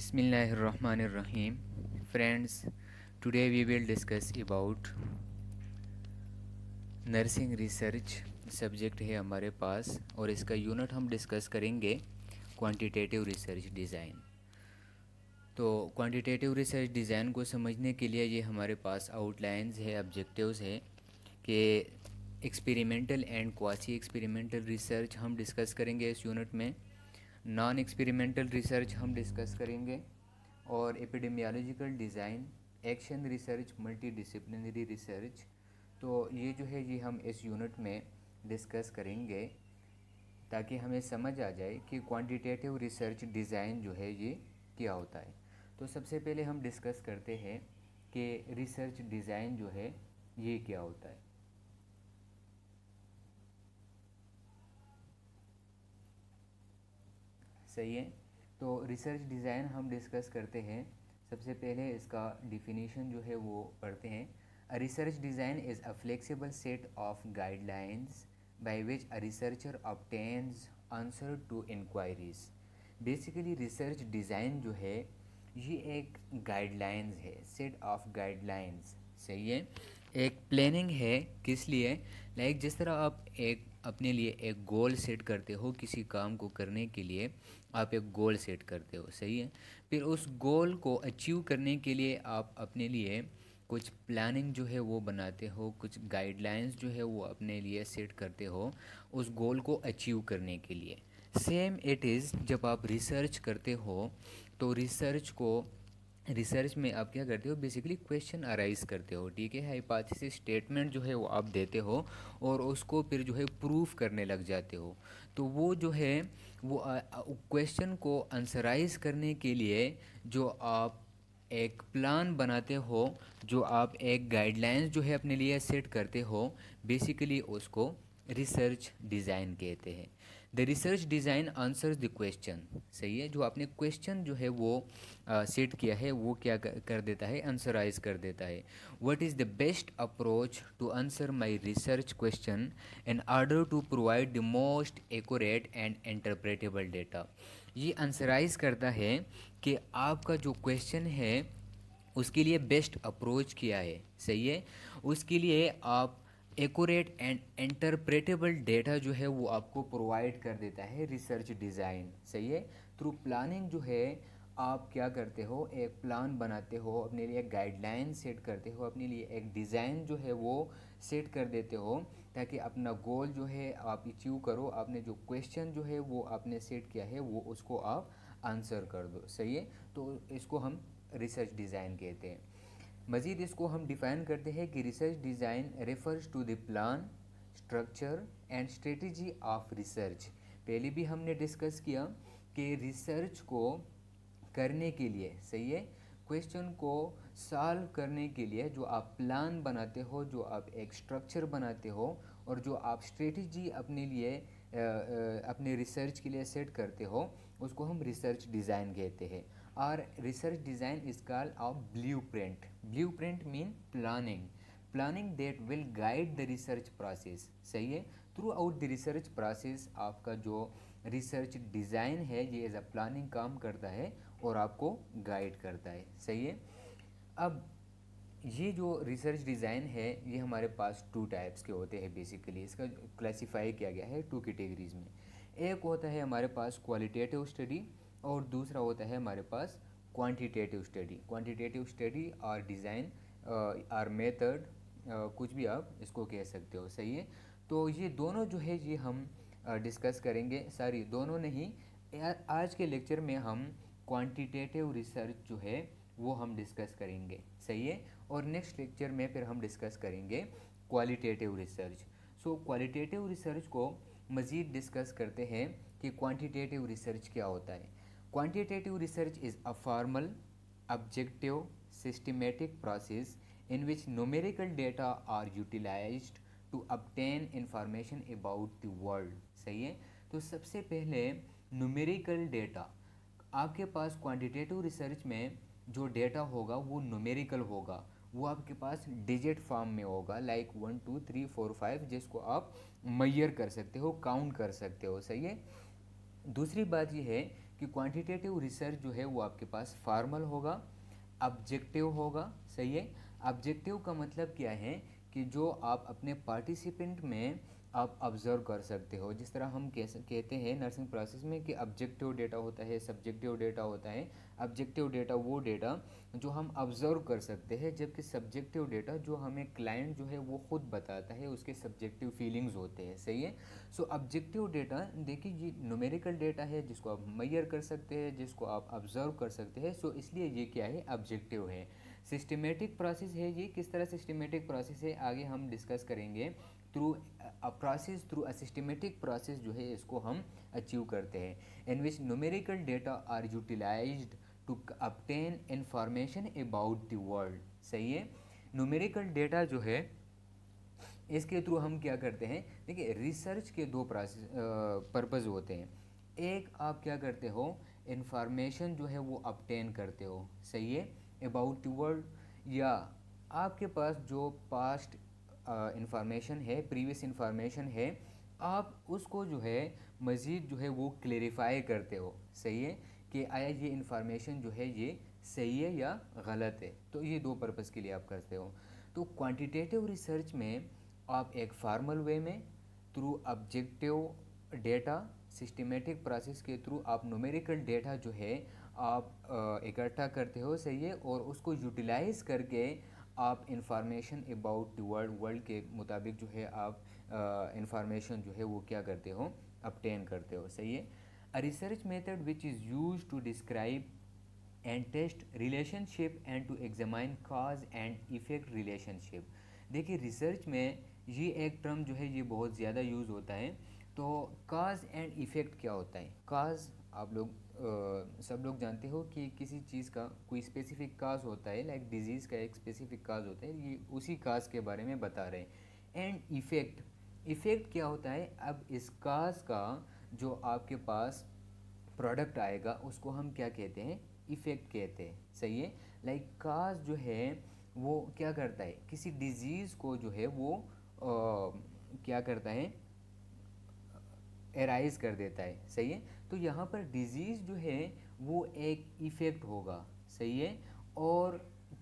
Bismillahirrahmanirrahim. Friends today we will discuss about nursing research subject है हमारे पास और इसका यूनिट हम डिस्कस करेंगे क्वांटिटेटिव रिसर्च डिज़ाइन तो क्वांटिटेटिव रिसर्च डिज़ाइन को समझने के लिए ये हमारे पास आउटलाइंस है ऑब्जेक्टिव्स है कि experimental and quasi experimental research हम डिस्कस करेंगे इस यूनिट में नॉन एक्सपेरिमेंटल रिसर्च हम डिस्कस करेंगे और epidemiological design action research multi research तो ये जो है ये हम इस यूनिट में डिस्कस करेंगे ताकि हमें समझ आ जाए कि क्वांटिटेटिव रिसर्च डिज़ाइन जो है ये क्या होता है तो सबसे पहले हम डिस्कस करते हैं कि रिसर्च डिज़ाइन जो है ये क्या होता है सही है तो रिसर्च डिज़ाइन हम डिस्कस करते हैं सबसे पहले इसका डिफिनीशन जो है वो पढ़ते हैं research design is a flexible set of guidelines by which a researcher obtains answer to inquiries basically research design जो है ये एक गाइडलाइंस है सेट ऑफ गाइडलाइंस सही है एक प्लानिंग है किस लिए लाइक like जिस तरह आप एक अपने लिए एक गोल सेट करते हो किसी काम को करने के लिए आप एक गोल सेट करते हो सही है फिर उस गोल को अचीव करने के लिए आप अपने लिए कुछ प्लानिंग जो है वो बनाते हो कुछ गाइडलाइंस जो है वो अपने लिए सेट करते हो उस गोल को अचीव करने के लिए सेम इट इज़ जब आप रिसर्च करते हो तो रिसर्च को रिसर्च में आप क्या करते हो बेसिकली क्वेश्चन अराइज करते हो ठीक है हाइपाथिस स्टेटमेंट जो है वो आप देते हो और उसको फिर जो है प्रूफ करने लग जाते हो तो वो जो है वो क्वेश्चन को आंसराइज करने के लिए जो आप एक प्लान बनाते हो जो आप एक गाइडलाइंस जो है अपने लिए सेट करते हो बेसिकली उसको रिसर्च डिज़ाइन कहते हैं the research design answers the question सही है जो आपने क्वेश्चन जो है वो सेट किया है वो क्या कर देता है आंसराइज कर देता है what is the best approach to answer my research question and order to provide the most accurate and interpretable data ये आंसराइज करता है कि आपका जो क्वेश्चन है उसके लिए बेस्ट अप्रोच किया है सही है उसके लिए आप एकूरेट एंड इंटरप्रेटेबल डेटा जो है वो आपको प्रोवाइड कर देता है रिसर्च डिज़ाइन सही है थ्रू प्लानिंग जो है आप क्या करते हो एक प्लान बनाते हो अपने लिए गाइडलाइन सेट करते हो अपने लिए एक डिज़ाइन जो है वो सेट कर देते हो ताकि अपना गोल जो है आप अचीव करो आपने जो क्वेश्चन जो है वो आपने सेट किया है वो उसको आप आंसर कर दो सही है तो इसको हम रिसर्च डिज़ाइन कहते हैं मज़ीद इसको हम डिफ़ाइन करते हैं कि research design refers to the plan structure and strategy of research पहले भी हमने डिस्कस किया कि रिसर्च को करने के लिए सही है क्वेश्चन को सॉल्व करने के लिए जो आप प्लान बनाते हो जो आप एक स्ट्रक्चर बनाते हो और जो आप स्ट्रेटजी अपने लिए अपने रिसर्च के लिए सेट करते हो उसको हम रिसर्च डिज़ाइन कहते हैं और research design is call of blueprint blueprint mean planning planning that will guide the research process सही है throughout the research process आपका जो रिसर्च डिज़ाइन है ये एज अ प्लानिंग काम करता है और आपको गाइड करता है सही है अब ये जो रिसर्च डिज़ाइन है ये हमारे पास टू टाइप्स के होते हैं बेसिकली इसका क्लासीफाई किया गया है टू कैटेगरीज़ में एक होता है हमारे पास क्वालिटेटिव स्टडी और दूसरा होता है हमारे पास quantitative study quantitative study or design or method कुछ भी आप इसको कह सकते हो सही है तो ये दोनों जो है ये हम डिस्कस uh, करेंगे सॉरी दोनों नहीं आज के लेक्चर में हम क्वांटिटेटिव रिसर्च जो है वो हम डिस्कस करेंगे सही है और नेक्स्ट लेक्चर में फिर हम डिस्कस करेंगे qualitative research so qualitative research को मज़ीद डिस्कस करते हैं कि क्वांटिटेटिव रिसर्च क्या होता है quantitative research is a formal objective systematic process in which numerical data are utilise to obtain information about the world सही है तो सबसे पहले नोमेरिकल डेटा आपके पास क्वांटिटेटिव रिसर्च में जो डेटा होगा वो नोमेरिकल होगा वो आपके पास डिजिट फॉर्म में होगा like one two three four five जिसको आप मैयर कर सकते हो काउंट कर सकते हो सही है दूसरी बात यह है कि क्वांटिटेटिव रिसर्च जो है वो आपके पास फॉर्मल होगा ऑब्जेक्टिव होगा सही है ऑब्जेक्टिव का मतलब क्या है कि जो आप अपने पार्टिसिपेंट में आप ऑब्जर्व कर सकते हो जिस तरह हम कैसे कहते हैं नर्सिंग प्रोसेस में कि ऑब्जेक्टिव डेटा होता है सब्जेक्टिव डेटा होता है ऑब्जेक्टिव डेटा वो डेटा जो हम ऑब्जर्व कर सकते हैं जबकि सब्जेक्टिव डेटा जो हमें क्लाइंट जो है वो खुद बताता है उसके सब्जेक्टिव फीलिंग्स होते हैं सही है सो ऑब्जेक्टिव डेटा देखिए ये नोमेरिकल डेटा है जिसको आप मैयर कर सकते हैं जिसको आप ऑब्जर्व कर सकते हैं सो so, इसलिए ये क्या है ऑब्जेक्टिव है सिस्टमेटिक प्रोसेस है ये किस तरह सिस्टमेटिक प्रोसेस है आगे हम डिस्कस करेंगे through process through a systematic process जो है इसको हम अचीव करते हैं in which numerical data are utilise to obtain information about the world सही है न्यूमेरिकल डेटा जो है इसके थ्रू हम क्या करते हैं देखिए रिसर्च के दो प्रोसेस पर्पज़ uh, होते हैं एक आप क्या करते हो इन्फॉर्मेशन जो है वो अपटेन करते हो सही है अबाउट द वर्ल्ड या आपके पास जो पास्ट इंफॉर्मेशन है प्रीवियस इंफॉर्मेशन है आप उसको जो है मज़ीद जो है वो क्लेरिफाई करते हो सही है कि आया ये इन्फॉर्मेशन जो है ये सही है या गलत है तो ये दो पर्पज़ के लिए आप करते हो तो क्वांटिटेटिव रिसर्च में आप एक फार्मल वे में through objective data systematic process के थ्रू आप नोमेरिकल डेटा जो है आप इकट्ठा करते हो सही है और उसको यूटिलाइज़ करके आप information about the world world के मुताबिक जो है आप इंफॉर्मेशन जो है वो क्या करते हो अपटेन करते हो सही है a research method which is use to describe and test relationship and to examine cause and effect relationship देखिए रिसर्च में ये एक टर्म जो है ये बहुत ज़्यादा यूज़ होता है तो काज एंड इफ़ेक्ट क्या होता है काज आप लोग आ, सब लोग जानते हो कि किसी चीज़ का कोई स्पेसिफिक काज होता है लाइक डिजीज़ का एक स्पेसिफिक काज होता है ये उसी काज के बारे में बता रहे हैं एंड इफ़ेक्ट इफ़ेक्ट क्या होता है अब इस काज का जो आपके पास प्रोडक्ट आएगा उसको हम क्या कहते हैं इफ़ेक्ट कहते हैं सही है लाइक काज जो है वो क्या करता है किसी डिजीज़ को जो है वो आ, क्या करता है एराइज कर देता है सही है तो यहाँ पर डिज़ीज़ जो है वो एक इफ़ेक्ट होगा सही है और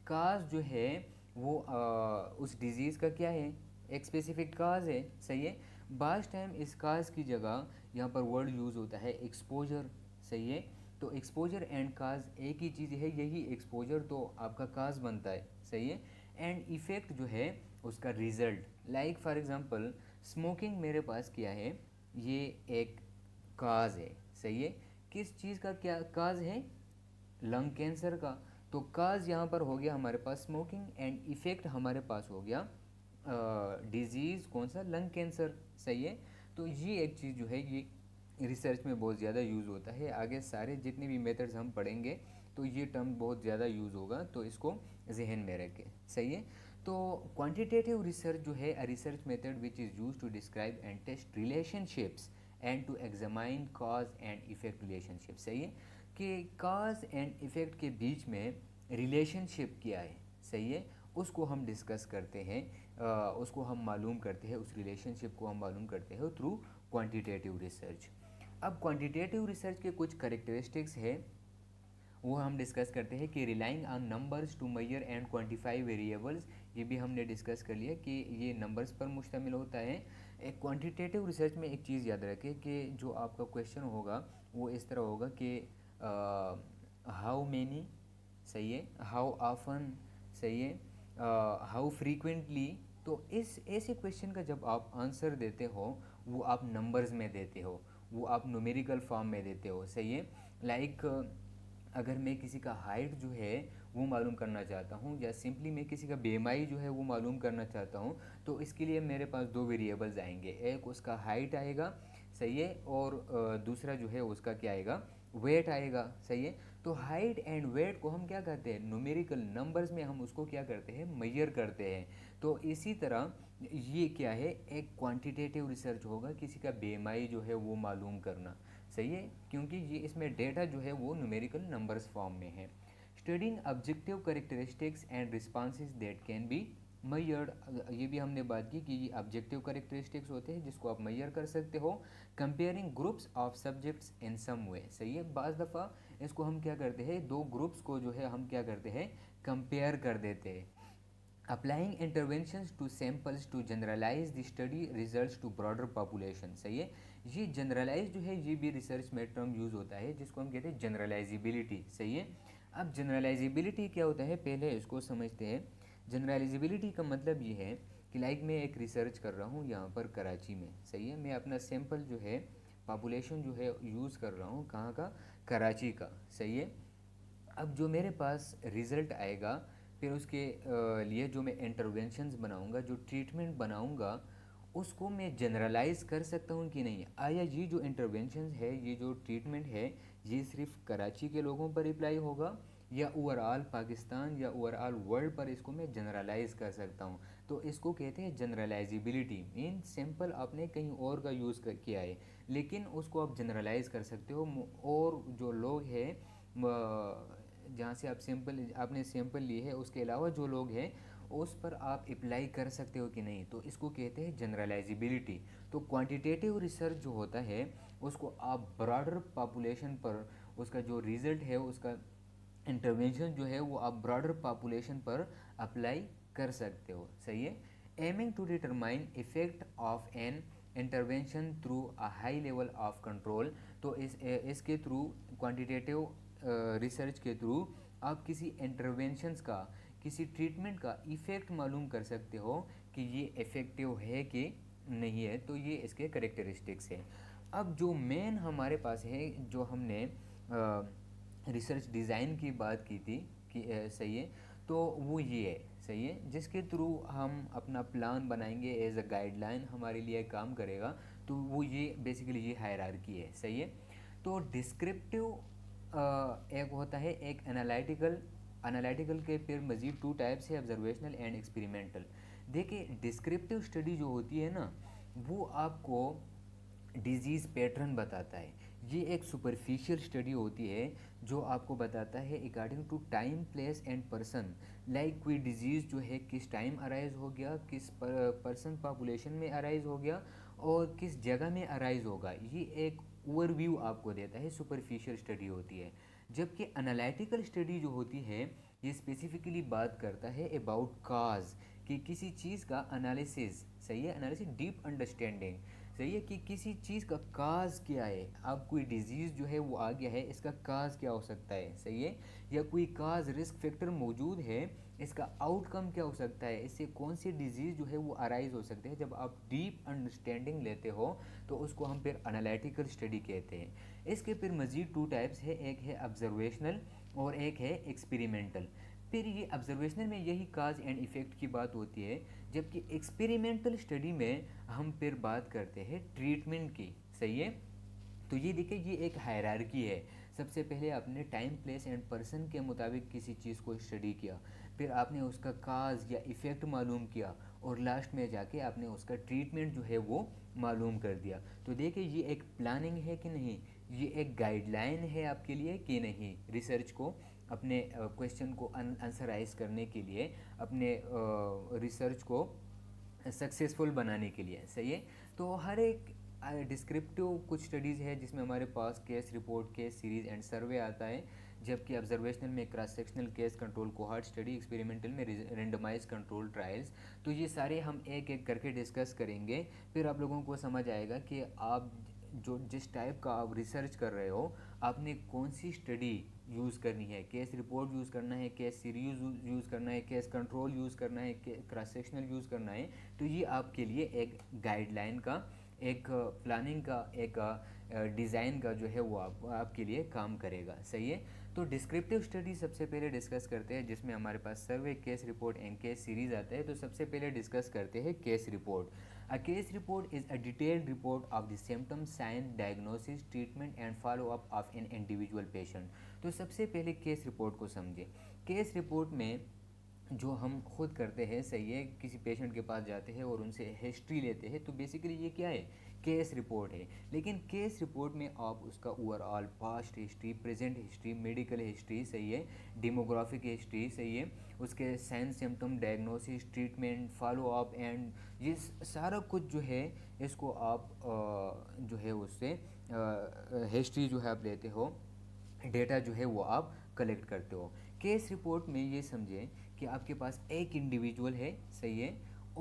काज जो है वो आ, उस डिज़ीज़ का क्या है एक स्पेसिफिक काज है सही है बास टाइम इस काज की जगह यहाँ पर वर्ड यूज़ होता है एक्सपोजर सही है तो एक्सपोजर एंड काज एक ही चीज़ है यही एक्सपोजर तो आपका काज बनता है सही है एंड इफ़ेक्ट जो है उसका result like for example smoking मेरे पास क्या है ये एक काज है सही है किस चीज़ का क्या काज है लंग कैंसर का तो काज यहाँ पर हो गया हमारे पास स्मोकिंग एंड इफ़ेक्ट हमारे पास हो गया डिज़ीज़ कौन सा लंग कैंसर सही है तो ये एक चीज़ जो है ये रिसर्च में बहुत ज़्यादा यूज़ होता है आगे सारे जितने भी मेथड्स हम पढ़ेंगे तो ये टर्म बहुत ज़्यादा यूज़ होगा तो इसको जहन में रखें सही है तो क्वांटिटेटिव रिसर्च जो है research method which is use to describe and test relationships and to examine cause and effect relationship सही है कि कॉज एंड इफ़ेक्ट के बीच में रिलेशनशिप क्या है सही है उसको हम डिस्कस करते हैं उसको हम मालूम करते हैं उस रिलेशनशिप को हम मालूम करते हैं थ्रू क्वांटिटेटिव रिसर्च अब क्वांटिटेटिव रिसर्च के कुछ करेक्टरिस्टिक्स है वो हम डिस्कस करते हैं कि relying on numbers to measure and quantify variables ये भी हमने डिस्कस कर लिया कि ये नंबर्स पर मुश्तमिल होता है एक क्वांटिटेटिव रिसर्च में एक चीज़ याद रखें कि जो आपका क्वेश्चन होगा वो इस तरह होगा कि हाउ मैनी सही है हाउ आफन सही है हाउ फ्रीक्वेंटली तो इस ऐसे क्वेश्चन का जब आप आंसर देते हो वो आप नंबर्स में देते हो वो आप न्यूमेरिकल फॉर्म में देते हो सही है लाइक like, अगर मैं किसी का हाइट जो है वो मालूम करना चाहता हूँ या सिंपली मैं किसी का बी जो है वो मालूम करना चाहता हूँ तो इसके लिए मेरे पास दो वेरिएबल्स आएंगे एक उसका हाइट आएगा सही है और दूसरा जो है उसका क्या आएगा वेट आएगा सही है तो हाइट एंड वेट को हम क्या करते हैं नोमेरिकल नंबर्स में हम उसको क्या करते हैं मैयर करते हैं तो इसी तरह ये क्या है एक क्वांटिटेटिव रिसर्च होगा किसी का बी जो है वो मालूम करना सही है क्योंकि ये इसमें डेटा जो है वो न्यूमेरिकल नंबर्स फॉर्म में है studying objective characteristics and responses that can be measure ये भी हमने बात की कि ये ऑब्जेक्टिव करेक्टरिस्टिक्स होते हैं जिसको आप मैयर कर सकते हो comparing groups of subjects in some way सही है बज दफ़ा इसको हम क्या करते हैं दो ग्रुप्स को जो है हम क्या करते हैं कंपेयर कर देते हैं applying intervention to samples to generalise the study result to broader population सही है ये जनरलाइज जो है ये भी रिसर्च में टर्म यूज़ होता है जिसको हम कहते हैं जनरलाइजिबिलिटी सही है अब जनरलाइजिबिलिटी क्या होता है पहले इसको समझते हैं जनरलाइजिबिलिटी का मतलब ये है कि लाइक मैं एक रिसर्च कर रहा हूँ यहाँ पर कराची में सही है मैं अपना सैम्पल जो है पॉपुलेशन जो है यूज़ कर रहा हूँ कहाँ का कराची का सही है अब जो मेरे पास रिज़ल्ट आएगा फिर उसके लिए जो मैं इंटरवेंशनस बनाऊँगा जो ट्रीटमेंट बनाऊँगा उसको मैं जनरलाइज कर सकता हूँ कि नहीं आया ये जो इंटरवेंशन है ये जो ट्रीटमेंट है ये सिर्फ कराची के लोगों पर अप्लाई होगा या ओवरऑल पाकिस्तान या ओवरऑल वर्ल्ड पर इसको मैं जनरलाइज़ कर सकता हूँ तो इसको कहते हैं जनरलाइजिबिलिटी मीन सैम्पल आपने कहीं और का यूज़ कर किया है लेकिन उसको आप जनरलाइज़ कर सकते हो और जो लोग हैं जहाँ से आप सिंपल आपने सैम्पल लिए है उसके अलावा जो लोग हैं उस पर आप अप्लाई कर सकते हो कि नहीं तो इसको कहते हैं जनरलाइजिबिलिटी तो क्वांटिटेटिव रिसर्च जो होता है उसको आप ब्रॉडर पापुलेशन पर उसका जो रिज़ल्ट है उसका इंटरवेंशन जो है वो आप ब्रॉडर पापुलेशन पर अप्लाई कर सकते हो सही है aiming to determine effect of an intervention through a high level of control तो इस इसके थ्रू क्वांटिटेटिव रिसर्च के थ्रू आप किसी इंटरवेंशंस का किसी ट्रीटमेंट का इफ़ेक्ट मालूम कर सकते हो कि ये इफ़ेक्टिव है कि नहीं है तो ये इसके करेक्टरिस्टिक्स है अब जो मेन हमारे पास है जो हमने रिसर्च डिज़ाइन की बात की थी कि ए, सही है तो वो ये है सही है जिसके थ्रू हम अपना प्लान बनाएंगे एज अ गाइडलाइन हमारे लिए काम करेगा तो वो ये बेसिकली ये हायरार्की है सही है तो डिस्क्रिप्टिव एक होता है एक एनालिटिकल एनालिटिकल के फिर मज़ीद टू टाइप्स है ऑब्जर्वेशनल एंड एक्सपेरिमेंटल देखिए डिस्क्रिप्टिव स्टडी जो होती है ना वो आपको डिजीज़ पैटर्न बताता है ये एक सुपरफिशियल स्टडी होती है जो आपको बताता है regarding to time place and person like कोई डिजीज़ जो है किस टाइम अराइज हो गया किस पर्सन पॉपुलेशन में अराइज हो गया और किस जगह में अराइज होगा ये एक ओवरव्यू आपको देता है सुपरफिशियल स्टडी होती है जबकि अनालिटिकल स्टडी जो होती है ये स्पेसिफिकली बात करता है अबाउट काज कि किसी चीज़ का अनालिसिस सही है अनालिसिस डीप अंडरस्टैंडिंग है कि किसी चीज़ का काज क्या है अब कोई डिजीज़ जो है वो आ गया है इसका काज क्या हो सकता है सही है या कोई काज रिस्क फैक्टर मौजूद है इसका आउटकम क्या हो सकता है इससे कौन सी डिजीज़ जो है वो अराइज हो सकती है जब आप डीप अंडरस्टैंडिंग लेते हो तो उसको हम फिर अनालिटिकल स्टडी कहते हैं इसके फिर मज़ीद टू टाइप्स है एक है ऑब्जर्वेशनल और एक है एक्सपेरिमेंटल फिर ये ऑब्जर्वेशनल में यही काज एंड इफ़ेक्ट की बात होती है जबकि एक्सपेरिमेंटल स्टडी में हम फिर बात करते हैं ट्रीटमेंट की सही है तो ये देखिए ये एक हायरार्की है सबसे पहले आपने टाइम प्लेस एंड पर्सन के मुताबिक किसी चीज़ को स्टडी किया फिर आपने उसका काज या इफ़ेक्ट मालूम किया और लास्ट में जाके आपने उसका ट्रीटमेंट जो है वो मालूम कर दिया तो देखिए ये एक प्लानिंग है कि नहीं ये एक गाइडलाइन है आपके लिए कि नहीं रिसर्च को अपने क्वेश्चन को आंसराइज करने के लिए अपने रिसर्च को सक्सेसफुल बनाने के लिए सही है तो हर एक डिस्क्रिप्टिव कुछ स्टडीज़ है जिसमें हमारे पास case report case series and survey आता है जबकि ऑब्जर्वेशनल में cross sectional case control cohort study experimental में रेंडमाइज कंट्रोल ट्रायल्स तो ये सारे हम एक एक करके डिस्कस करेंगे फिर आप लोगों को समझ आएगा कि आप जो जिस टाइप का आप रिसर्च कर रहे हो आपने कौन सी स्टडी यूज़ करनी है केस रिपोर्ट यूज़ करना है केस सीरीज यूज़ करना है केस कंट्रोल यूज़ करना है क्रॉस सेक्शनल यूज़ करना है तो ये आपके लिए एक गाइडलाइन का एक प्लानिंग का एक डिज़ाइन का जो है वो आप आपके लिए काम करेगा सही है तो डिस्क्रिप्टिव स्टडी सबसे पहले डिस्कस करते हैं जिसमें हमारे पास survey case report and case series आता है तो सबसे पहले डिस्कस करते हैं case report A case report is a detailed report of the symptoms, signs, diagnosis, treatment and follow up of an individual patient. तो सबसे पहले केस रिपोर्ट को समझें केस रिपोर्ट में जो हम खुद करते हैं सही है किसी पेशेंट के पास जाते हैं और उनसे हिस्ट्री लेते हैं तो बेसिकली ये क्या है केस रिपोर्ट है लेकिन केस रिपोर्ट में आप उसका overall past history present history medical history सही है डेमोग्राफिक हिस्ट्री सही है उसके sign symptom diagnosis treatment follow up and ये सारा कुछ जो है इसको आप जो है उससे हिस्ट्री जो है आप लेते हो डेटा जो है वो आप कलेक्ट करते हो केस रिपोर्ट में ये समझें कि आपके पास एक इंडिविजुअल है सही है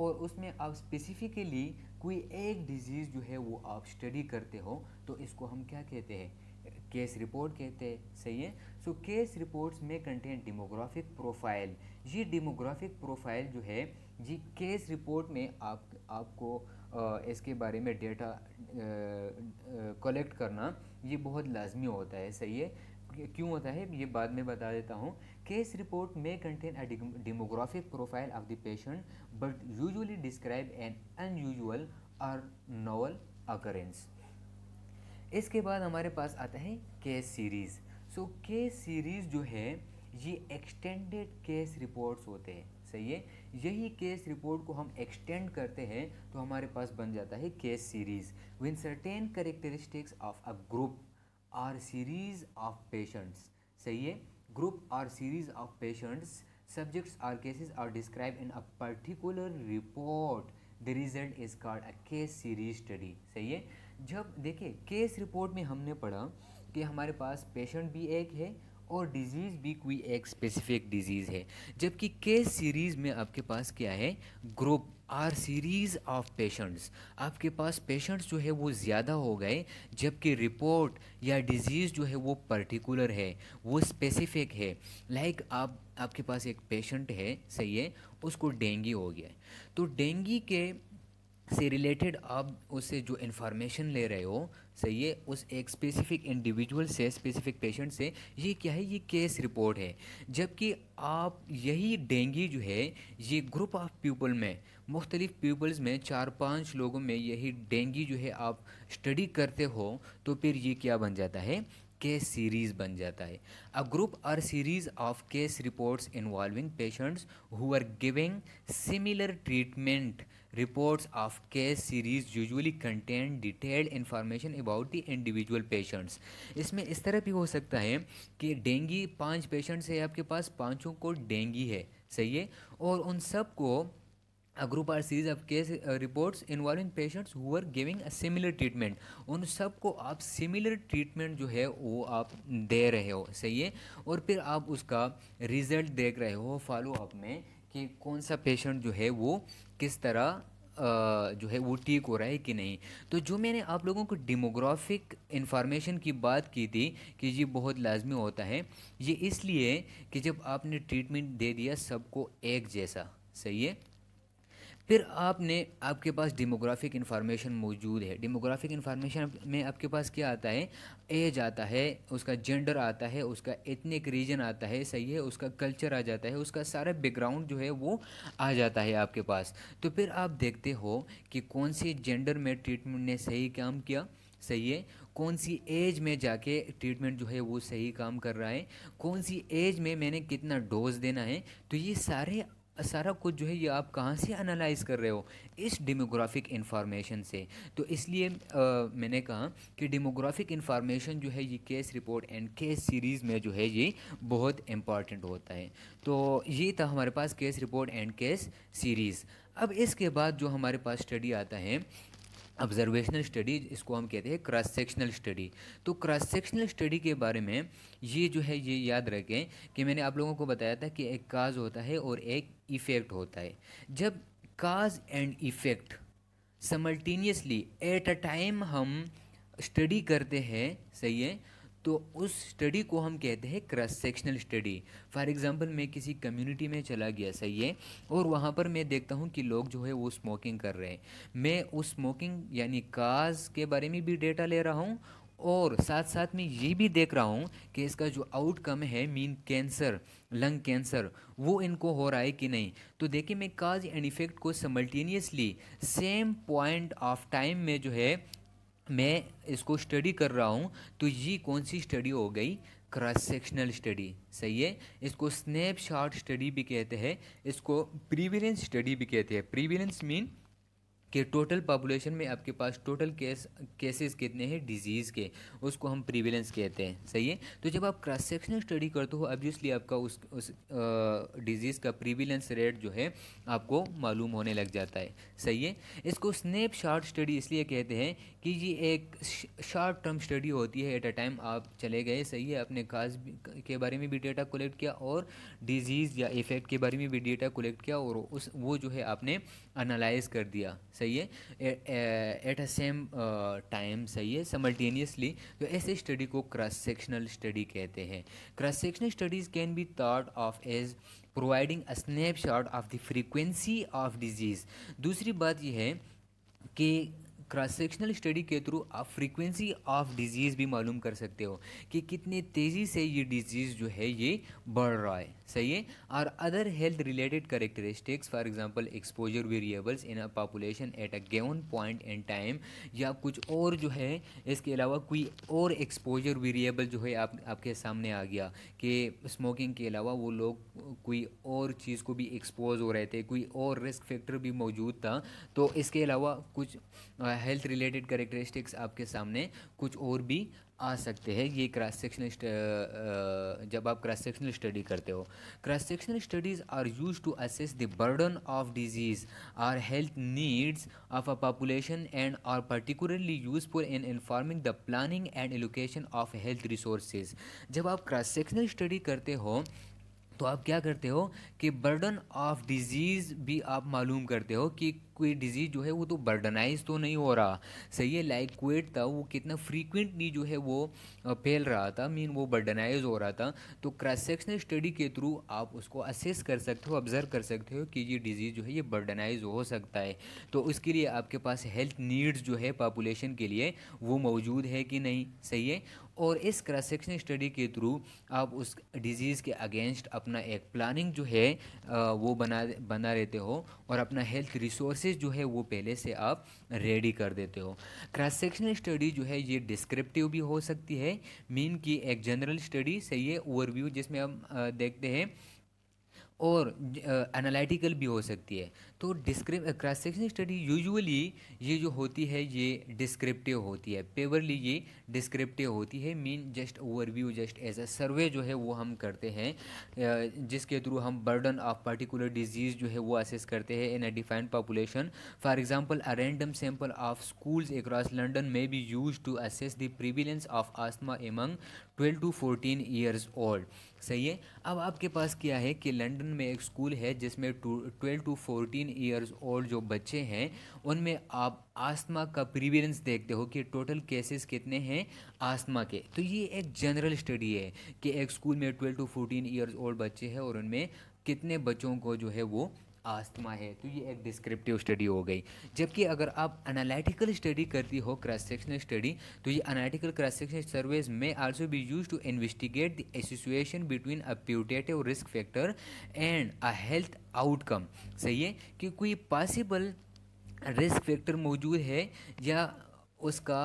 और उसमें आप स्पेसिफिकली कोई एक डिज़ीज़ जो है वो आप स्टडी करते हो तो इसको हम क्या कहते हैं केस रिपोर्ट कहते हैं सही है सो केस रिपोर्ट्स में कंटेन डेमोग्राफिक प्रोफाइल ये डेमोग्राफिक प्रोफाइल जो है जी केस रिपोर्ट में आप आपको आ, इसके बारे में डेटा कलेक्ट करना ये बहुत लाजमी होता है सही है क्यों होता है ये बाद में बता देता हूँ case report may contain a demographic profile of the patient but usually describe an unusual और novel अकरेंस इसके बाद हमारे पास आता है case series so case series जो है ये एक्सटेंडेड केस रिपोर्ट्स होते हैं सही है यही केस रिपोर्ट को हम एक्सटेंड करते हैं तो हमारे पास बन जाता है case series when certain characteristics of a group or series of patients सही है group or series of patients. Subjects or cases are described in a particular report. the result is called a case series study sahi hai jab देखिए case report mein humne padha ki hamare paas patient bhi ek hai और disease भी कोई एक specific disease है जबकि case series में आपके पास क्या है group or series of patients आपके पास पेशेंट्स जो है वो ज़्यादा हो गए जबकि रिपोर्ट या डिजीज़ जो है वो पर्टिकुलर है वो स्पेसिफिक है लाइक like आप आपके पास एक पेशेंट है सही है उसको डेंगी हो गया तो डेंगी के से रिलेटेड आप उससे जो इन्फॉर्मेशन ले रहे हो से ये उस एक स्पेसिफिक इंडिविजुअल से स्पेसिफिक पेशेंट से ये क्या है ये केस रिपोर्ट है जबकि आप यही डेंगू जो है ये ग्रुप ऑफ पीपल में मुख्तलिफ पीपल्स में चार पांच लोगों में यही डेंगू जो है आप स्टडी करते हो तो फिर ये क्या बन जाता है केस सीरीज़ बन जाता है a group or series of case reports involving patients who are giving similar treatment reports of case series usually contain detailed information about the individual patients इसमें इस तरह भी हो सकता है कि डेंगी पांच पेशेंट्स है आपके पास पांचों को डेंगी है सही है और उन सब को a group or series of case reports involving patients who are giving a similar treatment उन सबको आप सिमिलर ट्रीटमेंट जो है वो आप दे रहे हो सही है और फिर आप उसका रिजल्ट देख रहे हो फॉलो अप में कि कौन सा पेशेंट जो है वो किस तरह जो है वो ठीक हो रहा है कि नहीं तो जो मैंने आप लोगों को डेमोग्राफिक इन्फॉर्मेशन की बात की थी कि ये बहुत लाजमी होता है ये इसलिए कि जब आपने ट्रीटमेंट दे दिया सबको एक जैसा सही है फिर आपने आपके पास डेमोग्राफिक इन्फॉर्मेशन मौजूद है डेमोग्राफिक इन्फॉर्मेशन में आपके पास क्या आता है एज आता है उसका जेंडर आता है उसका एथनिक रीजन आता है सही है उसका कल्चर आ जाता है उसका सारा बैकग्राउंड जो है वो आ जाता है आपके पास तो फिर आप देखते हो कि कौन सी जेंडर में ट्रीटमेंट ने सही काम किया सही है कौन सी एज में जाके ट्रीटमेंट जो है वो सही काम कर रहा है कौन सी एज में मैंने कितना डोज देना है तो ये सारे सारा कुछ जो है ये आप कहाँ से एनालाइज कर रहे हो इस डेमोग्राफिक इंफॉर्मेशन से तो इसलिए मैंने कहा कि डेमोग्राफिक इन्फॉर्मेशन जो है ये case report and case series में जो है ये बहुत इंपॉर्टेंट होता है तो ये था हमारे पास case report and case series अब इसके बाद जो हमारे पास स्टडी आता है ऑब्जर्वेशनल स्टडीज इसको हम कहते हैं क्रॉस सेक्शनल स्टडी तो क्रॉस सेक्शनल स्टडी के बारे में ये जो है ये याद रखें कि मैंने आप लोगों को बताया था कि एक काज होता है और एक इफ़ेक्ट होता है जब cause and effect simultaneously at a time हम स्टडी करते हैं सही है तो उस स्टडी को हम कहते हैं cross sectional study for example मैं किसी कम्युनिटी में चला गया सही है और वहाँ पर मैं देखता हूँ कि लोग जो है वो स्मोकिंग कर रहे हैं मैं उस स्मोकिंग यानी काज के बारे में भी डेटा ले रहा हूँ और साथ साथ में ये भी देख रहा हूँ कि इसका जो आउटकम है मीन कैंसर लंग कैंसर वो इनको हो रहा है कि नहीं तो देखिए मैं काज एंड इफेक्ट को simultaneously same point of time में जो है मैं इसको स्टडी कर रहा हूँ तो ये कौन सी स्टडी हो गई क्रॉस सेक्शनल स्टडी सही है इसको स्नैपशॉट स्टडी भी कहते हैं इसको प्रीविलेंस स्टडी भी कहते हैं प्रीविलेंस मीन कि टोटल पॉपुलेशन में आपके पास टोटल केस केसेस कितने हैं डिजीज़ के उसको हम प्रीवेलेंस कहते हैं सही है तो जब आप क्रॉस सेक्शनल स्टडी करते हो ऑब्वियसली आपका उस उस डिज़ीज़ का प्रीवेलेंस रेट जो है आपको मालूम होने लग जाता है सही है इसको स्नैप स्टडी इसलिए कहते हैं कि ये एक शॉर्ट टर्म स्टडी होती है एट अ टाइम आप चले गए सही है अपने काज के बारे में भी डेटा कलेक्ट किया और डिजीज़ या इफेक्ट के बारे में भी डेटा कलेक्ट किया और उस वो जो है आपने अनालाइज कर दिया सही है एट अ सेम टाइम सही है समल्टेनियसली तो ऐसे स्टडी को क्रॉस सेक्शनल स्टडी कहते हैं cross sectional studies can be thought of as providing a snapshot of the frequency of disease दूसरी बात यह है कि क्रॉस सेक्शनल स्टडी के थ्रू आप फ्रीक्वेंसी ऑफ डिजीज़ भी मालूम कर सकते हो कि कितने तेज़ी से ये डिजीज़ जो है ये बढ़ रहा है सही है और other health related characteristics for example exposure variables in a population at a given point in time या कुछ और जो है इसके अलावा कोई और एक्सपोजर वेरिएबल जो है आप आपके सामने आ गया कि स्मोकिंग के अलावा वो लोग कोई और चीज़ को भी एक्सपोज हो रहे थे कोई और रिस्क फैक्टर भी मौजूद था तो इसके अलावा कुछ हेल्थ रिलेटेड करेक्टरिस्टिक्स आपके सामने कुछ और भी आ सकते हैं ये क्रॉस सेक्शनल जब आप क्रॉस सेक्शनल स्टडी करते हो cross sectional studies are use to assess the burden of disease or health needs of a population and are particularly useful in informing the planning and allocation of health resources जब आप cross sectional study करते हो तो आप क्या करते हो कि बर्डन ऑफ डिज़ीज़ भी आप मालूम करते हो कि कोई डिज़ीज़ जो है वो तो बर्डनाइज तो नहीं हो रहा सही है लाइक क्वेट था वो कितना फ्रीक्वेंटली जो है वो फैल रहा था मीन वो बर्डनाइज हो रहा था तो क्रॉस सेक्शनल स्टडी के थ्रू आप उसको असेस कर सकते हो ऑब्जर्व कर सकते हो कि ये डिज़ीज़ जो है ये बर्डनाइज हो सकता है तो उसके लिए आपके पास हेल्थ नीड्स जो है पॉपुलेशन के लिए वो मौजूद है कि नहीं सही है और इस क्रॉस सेक्शन स्टडी के थ्रू आप उस डिजीज़ के अगेंस्ट अपना एक प्लानिंग जो है वो बना बना लेते हो और अपना हेल्थ रिसोर्सेज जो है वो पहले से आप रेडी कर देते हो क्रॉस सेक्शन स्टडी जो है ये डिस्क्रिप्टिव भी हो सकती है मीन की एक जनरल स्टडी सही है ओवरव्यू जिसमें हम देखते हैं और एनालिटिकल भी हो सकती है तो डिस्क्रिप क्रॉस सेक्शन स्टडी यूजुअली ये जो होती है ये डिस्क्रिप्टिव होती है पेवरली ये डिस्क्रिप्टिव होती है mean just overview just as a survey जो है वो हम करते हैं जिसके थ्रू हम बर्डन ऑफ पर्टिकुलर डिजीज़ जो है वो असेस करते हैं in a defined population for example a random sample of schools across London में be use to assess the prevalence of asthma among twelve to fourteen years old सही है अब आपके पास क्या है कि लंदन में एक स्कूल है जिसमें twelve to fourteen years old जो बच्चे हैं उनमें आप आस्थमा का प्रीवियरेंस देखते हो कि टोटल केसेस कितने हैं आस्थमा के तो ये एक जनरल स्टडी है कि एक स्कूल में twelve to fourteen years old बच्चे हैं और उनमें कितने बच्चों को जो है वो आस्थमा है तो ये एक डिस्क्रिप्टिव स्टडी हो गई जबकि अगर आप एनालिटिकल स्टडी करती हो क्रॉस सेक्शनल स्टडी तो ये एनालिटिकल क्रॉस सेक्शनल सर्वेज में also be use to investigate the association between a putative risk factor and a health outcome सही है कि कोई पॉसिबल रिस्क फैक्टर मौजूद है या उसका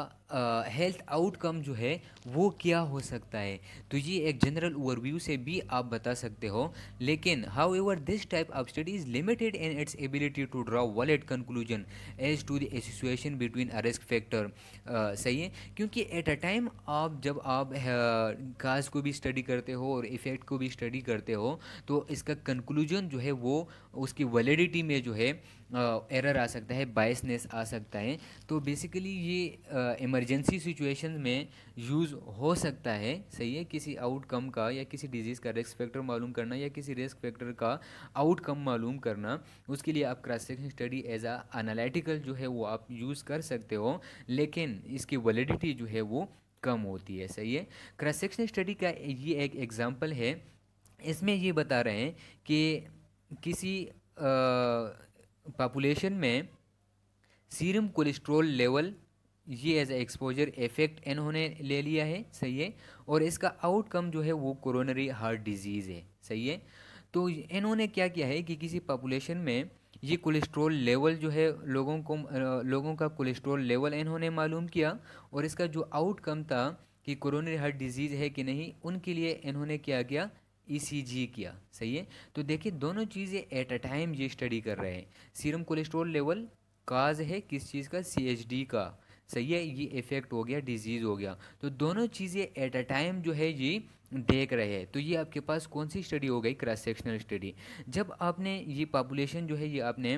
हेल्थ आउटकम जो है वो क्या हो सकता है तो ये एक जनरल ओवरव्यू से भी आप बता सकते हो लेकिन however this type of study is limited in its ability to draw valid conclusion as to the association between a risk factor सही है क्योंकि एट अ टाइम आप जब आप काज को भी स्टडी करते हो और इफ़ेक्ट को भी स्टडी करते हो तो इसका कंक्लूजन जो है वो उसकी वैलिडिटी में जो है एरर आ सकता है बायसनेस आ सकता है तो बेसिकली ये इमरजेंसी सिचुएशन में यूज़ हो सकता है सही है किसी आउटकम का या किसी डिजीज़ का रिस्क फैक्टर मालूम करना या किसी रिस्क फैक्टर का आउटकम मालूम करना उसके लिए आप cross section study as a analytical जो है वो आप यूज़ कर सकते हो लेकिन इसकी वैलिडिटी जो है वो कम होती है सही है क्रॉस सेक्शन स्टडी का ये एक एग्ज़ाम्पल है इसमें ये बता रहे हैं कि किसी आ, पॉपुलेशन में सीरम कोलेस्ट्रॉल लेवल ये एज ए एक्सपोजर इफेक्ट इन्होंने ले लिया है सही है और इसका आउटकम जो है वो कोरोनरी हार्ट डिजीज़ है सही है तो इन्होंने क्या किया है कि किसी पॉपुलेशन में ये कोलेस्ट्रॉल लेवल जो है लोगों को लोगों का कोलेस्ट्रॉल लेवल इन्होंने मालूम किया और इसका जो आउटकम था कि कोरोनरी हार्ट डिजीज़ है कि नहीं उनके लिए इन्होंने क्या किया ईसीजी e किया सही है तो देखिए दोनों चीज़ें एट अ टाइम ये स्टडी कर रहे हैं सीरम कोलेस्ट्रॉल लेवल काज है किस चीज़ का सी का सही है ये इफ़ेक्ट हो गया डिजीज़ हो गया तो दोनों चीज़ें एट अ टाइम जो है ये देख रहे हैं तो ये आपके पास कौन सी स्टडी हो गई क्रॉस सेक्शनल स्टडी जब आपने ये पॉपुलेशन जो है ये आपने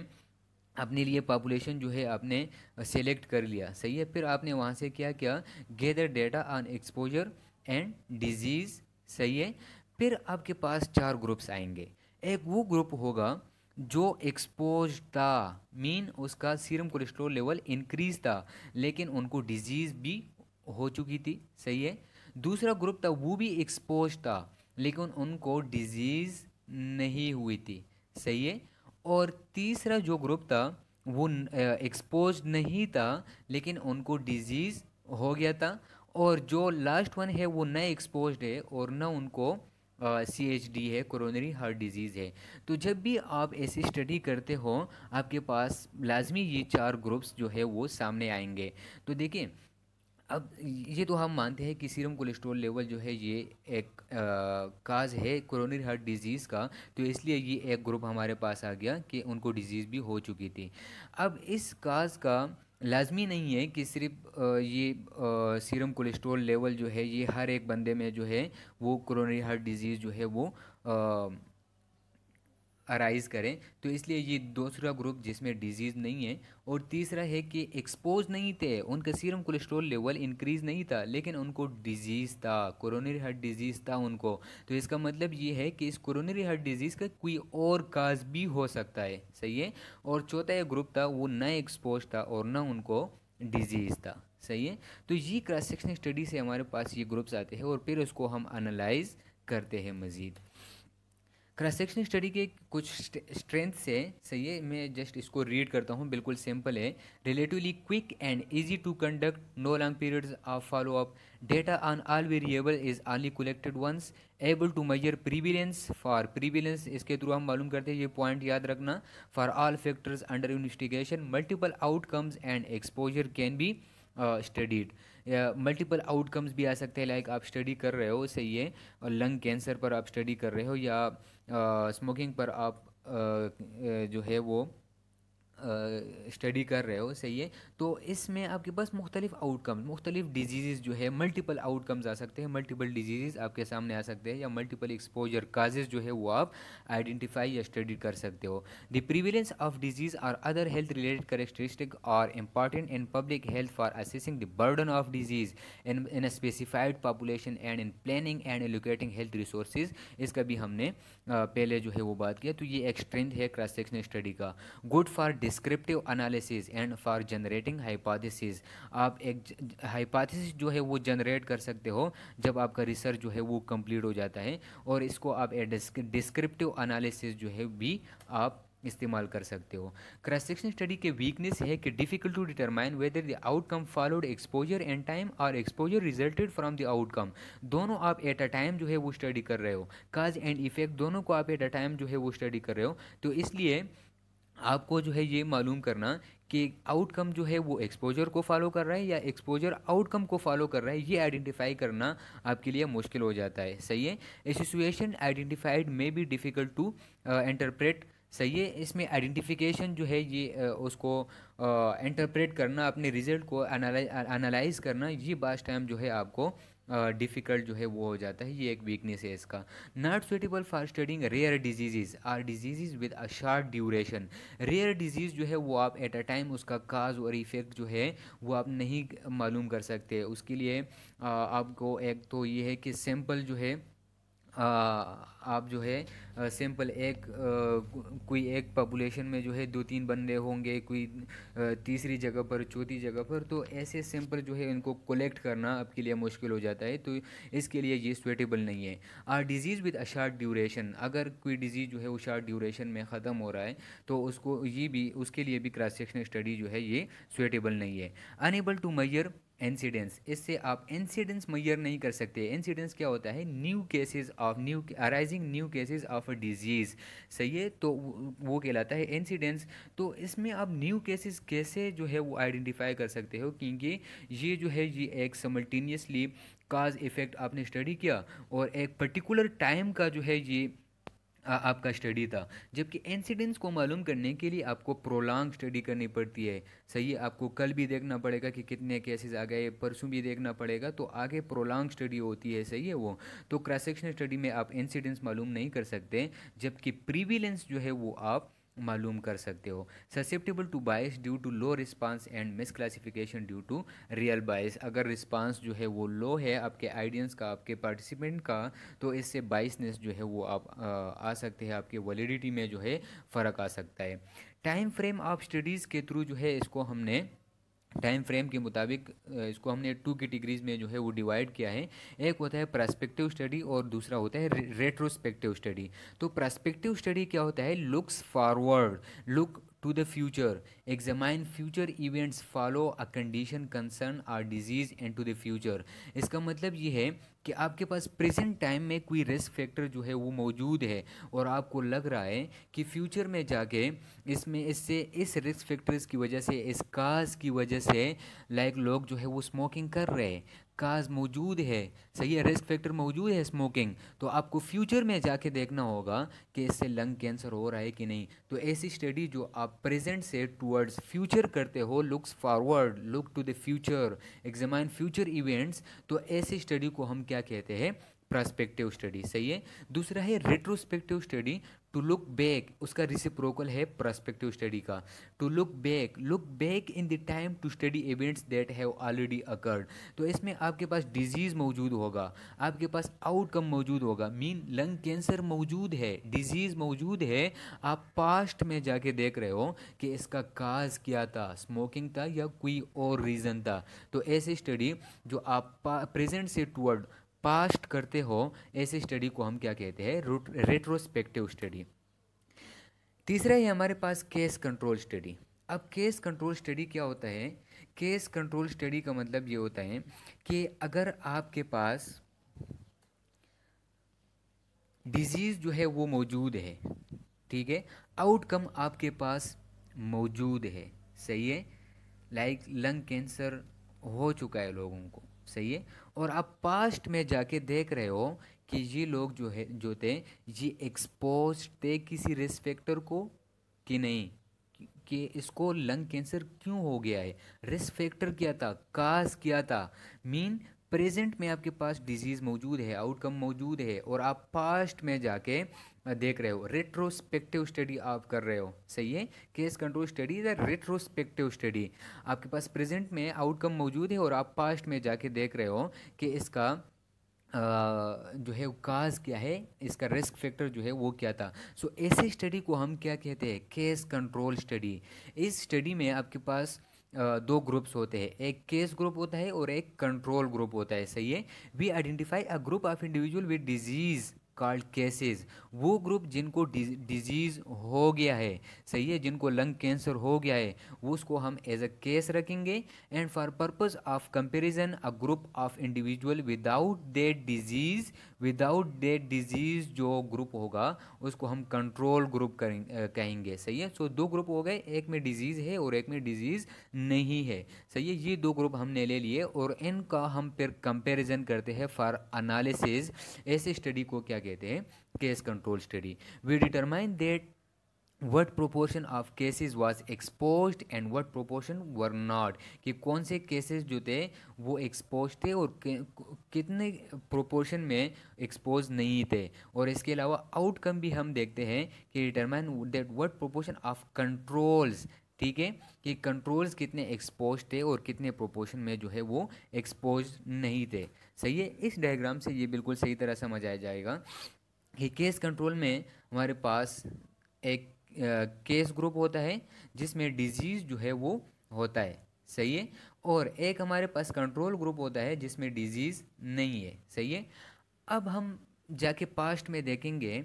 अपने लिए पॉपुलेशन जो है आपने सेलेक्ट कर लिया सही है फिर आपने वहाँ से क्या क्या gather data on exposure and disease सही है फिर आपके पास चार ग्रुप्स आएंगे एक वो ग्रुप होगा जो एक्सपोज था मीन उसका सीरम कोलेस्ट्रोल लेवल इंक्रीज था लेकिन उनको डिजीज़ भी हो चुकी थी सही है दूसरा ग्रुप था वो भी एक्सपोज था लेकिन उनको डिजीज़ नहीं हुई थी सही है और तीसरा जो ग्रुप था वो एक्सपोज नहीं था लेकिन उनको डिजीज़ हो गया था और जो लास्ट वन है वो न एक्सपोज है और न उनको सी एच डी है कोरोनरी हार्ट डिजीज़ है तो जब भी आप ऐसी स्टडी करते हो आपके पास लाजमी ये चार ग्रुप्स जो है वो सामने आएंगे तो देखिए अब ये तो हम मानते हैं कि सीरम कोलेस्ट्रॉल लेवल जो है ये एक काज है कोरोनरी हार्ट डिजीज़ का तो इसलिए ये एक ग्रुप हमारे पास आ गया कि उनको डिजीज़ भी हो चुकी थी अब इस काज का लाजमी नहीं है कि सिर्फ ये सीरम कोलेस्ट्रॉल लेवल जो है ये हर एक बंदे में जो है वो कोरोनरी हार्ट डिजीज़ जो है वो अराइज करें तो इसलिए ये दूसरा ग्रुप जिसमें डिजीज़ नहीं है और तीसरा है कि एक्सपोज नहीं थे उनका सीरम कोलेस्ट्रॉल लेवल इंक्रीज़ नहीं था लेकिन उनको डिजीज़ था कोरोनरी हार्ट डिजीज़ था उनको तो इसका मतलब ये है कि इस कोरोनरी हार्ट डिजीज़ का कोई और काज भी हो सकता है सही है और चौथा ग्रुप था वो ना एक्सपोज था और न उनको डिजीज़ था सही है तो ये क्रॉस सेक्शन स्टडी से हमारे पास ये ग्रुप्स आते हैं और फिर उसको हम एनालाइज करते हैं मज़ीद क्रॉस स्टडी के कुछ स्ट्रेंथ से सही है मैं जस्ट इसको रीड करता हूँ बिल्कुल सिंपल है relatively quick and easy to conduct no long periods of follow up data on all variable is only collected once able to measure prevalence for prevalence इसके थ्रू हम मालूम करते हैं ये पॉइंट याद रखना for all factors under investigation multiple outcomes and exposure can be studied multiple outcomes भी आ सकते हैं लाइक आप स्टडी कर रहे हो सही है और लंग कैंसर पर आप स्टडी कर रहे हो या स्मोकिंग पर आप जो है वो स्टडी कर रहे हो सही है तो इसमें आपके पास मुख्तलिफ आउटकम मुख्तलिफ डिजीज़ जो है मल्टीपल आउटकम्स आ सकते हैं मल्टीपल डिजीज़ आपके सामने आ सकते हैं या मल्टीपल एक्सपोजर काजेज़ जो है वो आप आइडेंटिफाई या स्टडी कर सकते हो द प्रिविलेंस ऑफ डिजीज़ और other health related characteristic are important in public health for assessing the burden of disease in in specified population and in planning and allocating health resource इसका भी हमने पहले जो है वो बात किया तो ये एक स्ट्रेंथ है क्रॉस सेक्शन स्टडी का गुड फॉर डिस descriptive analysis and for generating hypothesis आप एक हाइपोथेसिस जो है वो जनरेट कर सकते हो जब आपका रिसर्च जो है वो कंप्लीट हो जाता है और इसको आप डिस्क्रिप्टिव एनालिसिस जो है भी आप इस्तेमाल कर सकते हो क्रॉस सेक्शन स्टडी के वीकनेस है कि difficult to determine whether the outcome followed exposure and time और exposure resulted from the outcome दोनों आप एट अ टाइम जो है वो स्टडी कर रहे हो काज एंड इफेक्ट दोनों को आप एट अ टाइम जो है वो स्टडी कर रहे हो तो इसलिए आपको जो है ये मालूम करना कि आउटकम जो है वो एक्सपोजर को फॉलो कर रहा है या एक्सपोजर आउटकम को फॉलो कर रहा है ये आइडेंटिफाई करना आपके लिए मुश्किल हो जाता है सही है एसोसिएशन आइडेंटिफाइड में बी डिफ़िकल्ट टू इंटरप्रेट सही है इसमें आइडेंटिफिकेशन जो है ये uh, उसको इंटरप्रेट uh, करना अपने रिजल्ट को एनालाइज करना ये बास्ट टाइम जो है आपको डिफ़िकल्ट जो है वो हो जाता है ये एक वीकनेस है इसका not suitable for studying rare diseases or diseases with a short duration rare disease जो है वो आप एट अ टाइम उसका काज और इफ़ेक्ट जो है वो आप नहीं मालूम कर सकते उसके लिए आपको एक तो ये है कि सैम्पल जो है आप जो है सिंपल एक कोई एक पॉपुलेशन में जो है दो तीन बंदे होंगे कोई तीसरी जगह पर चौथी जगह पर तो ऐसे सिंपल जो है इनको कलेक्ट करना आपके लिए मुश्किल हो जाता है तो इसके लिए ये स्वेटेबल नहीं है or disease with a short duration अगर कोई डिज़ीज़ जो है वो शार्ट ड्यूरेशन में ख़त्म हो रहा है तो उसको ये भी उसके लिए भी क्रॉस स्टडी जो है ये स्वेटेबल नहीं है अनेबल टू मैयर इंसिडेंस इससे आप इंसिडेंस मैयर नहीं कर सकते इंसिडेंस क्या होता है new cases of new arising rising new cases of disease सही है तो वो कहलाता है इंसिडेंस तो इसमें आप न्यू केसेस कैसे जो है वो आइडेंटिफाई कर सकते हो क्योंकि ये जो है ये एक समल्टीनियसली काज इफ़ेक्ट आपने स्टडी किया और एक पर्टिकुलर टाइम का जो है ये आपका स्टडी था जबकि इंसिडेंस को मालूम करने के लिए आपको प्रोलॉन्ग स्टडी करनी पड़ती है सही है आपको कल भी देखना पड़ेगा कि कितने केसेस आ गए परसों भी देखना पड़ेगा तो आगे प्रोलॉन्ग स्टडी होती है सही है वो तो क्रॉस सेक्शनल स्टडी में आप इंसिडेंस मालूम नहीं कर सकते जबकि प्रीविलेंस जो है वो आप मालूम कर सकते हो susceptible to bias due to low response and misclassification due to real bias अगर रिस्पांस जो है वो लो है आपके आइडियंस का आपके पार्टिसिपेंट का तो इससे बाइसनेस जो है वो आप आ, आ सकते हैं आपके वैलिडिटी में जो है फ़र्क आ सकता है टाइम फ्रेम ऑफ स्टडीज़ के थ्रू जो है इसको हमने टाइम फ्रेम के मुताबिक इसको हमने टू कैटेगरीज में जो है वो डिवाइड किया है एक होता है प्रस्पेक्टिव स्टडी और दूसरा होता है रेट्रोस्पेक्टिव स्टडी तो प्रस्पेक्टिव स्टडी क्या होता है looks forward look to the future examine future events follow a condition concern or disease and to the future इसका मतलब ये है कि आपके पास प्रेजेंट टाइम में कोई रिस्क फैक्टर जो है वो मौजूद है और आपको लग रहा है कि फ्यूचर में जाके इसमें इससे इस रिस्क फैक्टर्स की वजह से इस काज की वजह से लाइक लोग जो है वो स्मोकिंग कर रहे हैं काज मौजूद है सही है रिस्क फैक्टर मौजूद है स्मोकिंग तो आपको फ्यूचर में जाके देखना होगा कि इससे लंग कैंसर हो रहा है कि नहीं तो ऐसी स्टडी जो आप प्रेजेंट से टूवर्ड्स फ्यूचर करते हो looks forward look to the future examine future events तो ऐसी स्टडी को हम क्या कहते हैं प्रस्पेक्टिव स्टडी सही है दूसरा है retrospective study to look back उसका रिसिप्रोकल है प्रस्पेक्टिव स्टडी का to look back look back in the time to study events that have already occurred तो इसमें आपके पास डिजीज़ मौजूद होगा आपके पास आउटकम मौजूद होगा मीन लंग कैंसर मौजूद है डिजीज़ मौजूद है आप पास्ट में जाके देख रहे हो कि इसका काज क्या था स्मोकिंग था या कोई और रीज़न था तो ऐसी स्टडी जो आप प्रेजेंट से टूअर्ड पास्ट करते हो ऐसे स्टडी को हम क्या कहते हैं रेट्रोस्पेक्टिव स्टडी तीसरा है हमारे पास केस कंट्रोल स्टडी अब केस कंट्रोल स्टडी क्या होता है केस कंट्रोल स्टडी का मतलब ये होता है कि अगर आपके पास डिजीज़ जो है वो मौजूद है ठीक है आउटकम आपके पास मौजूद है सही है लाइक लंग कैंसर हो चुका है लोगों को सही है और आप पास्ट में जाके देख रहे हो कि ये लोग जो है जो थे ये एक्सपोज थे किसी रिस्क फैक्टर को कि नहीं कि इसको लंग कैंसर क्यों हो गया है रिस्क फैक्टर क्या था काज क्या था मीन प्रेजेंट में आपके पास डिजीज़ मौजूद है आउटकम मौजूद है और आप पास्ट में जाके देख रहे हो रेट्रोस्पेक्टिव स्टडी आप कर रहे हो सही है case control study is a retrospective study आपके पास प्रेजेंट में आउटकम मौजूद है और आप पास्ट में जाके देख रहे हो कि इसका जो है काज क्या है इसका रिस्क फैक्टर जो है वो क्या था सो so, ऐसी स्टडी को हम क्या कहते हैं केस कंट्रोल स्टडी इस स्टडी में आपके पास दो ग्रुप्स होते हैं एक केस ग्रुप होता है और एक कंट्रोल ग्रुप होता है सही है we identify a group of individual with disease called cases वो ग्रुप जिनको डिजीज़ हो गया है सही है जिनको लंग कैंसर हो गया है उसको हम एज अ केस रखेंगे and for purpose of comparison a group of individual without that disease without that disease जो ग्रुप होगा उसको हम कंट्रोल ग्रुप करें कहेंगे सही है सो so, दो ग्रुप हो गए एक में डिजीज़ है और एक में डिजीज़ नहीं है सही है ये दो ग्रुप हमने ले लिए और इनका हम फिर कंपेरिजन करते हैं फॉर अनालिसिस ऐसे स्टडी को क्या कहते हैं case control study we determine that what proportion of cases was exposed and what proportion were not कि कौन से केसेज जो थे वो एक्सपोज थे और कितने प्रोपोर्शन में एक्सपोज नहीं थे और इसके अलावा आउटकम भी हम देखते हैं कि determine that what proportion of controls ठीक है कि कंट्रोल्स कितने एक्सपोज थे और कितने प्रोपोर्शन में जो है वो एक्सपोज नहीं थे सही है इस डायग्राम से ये बिल्कुल सही तरह समझ आया जाएगा कि केस कंट्रोल में हमारे पास एक केस ग्रुप होता है जिसमें डिजीज़ जो है वो होता है सही है और एक हमारे पास कंट्रोल ग्रुप होता है जिसमें डिजीज़ नहीं है सही है अब हम जाके पास्ट में देखेंगे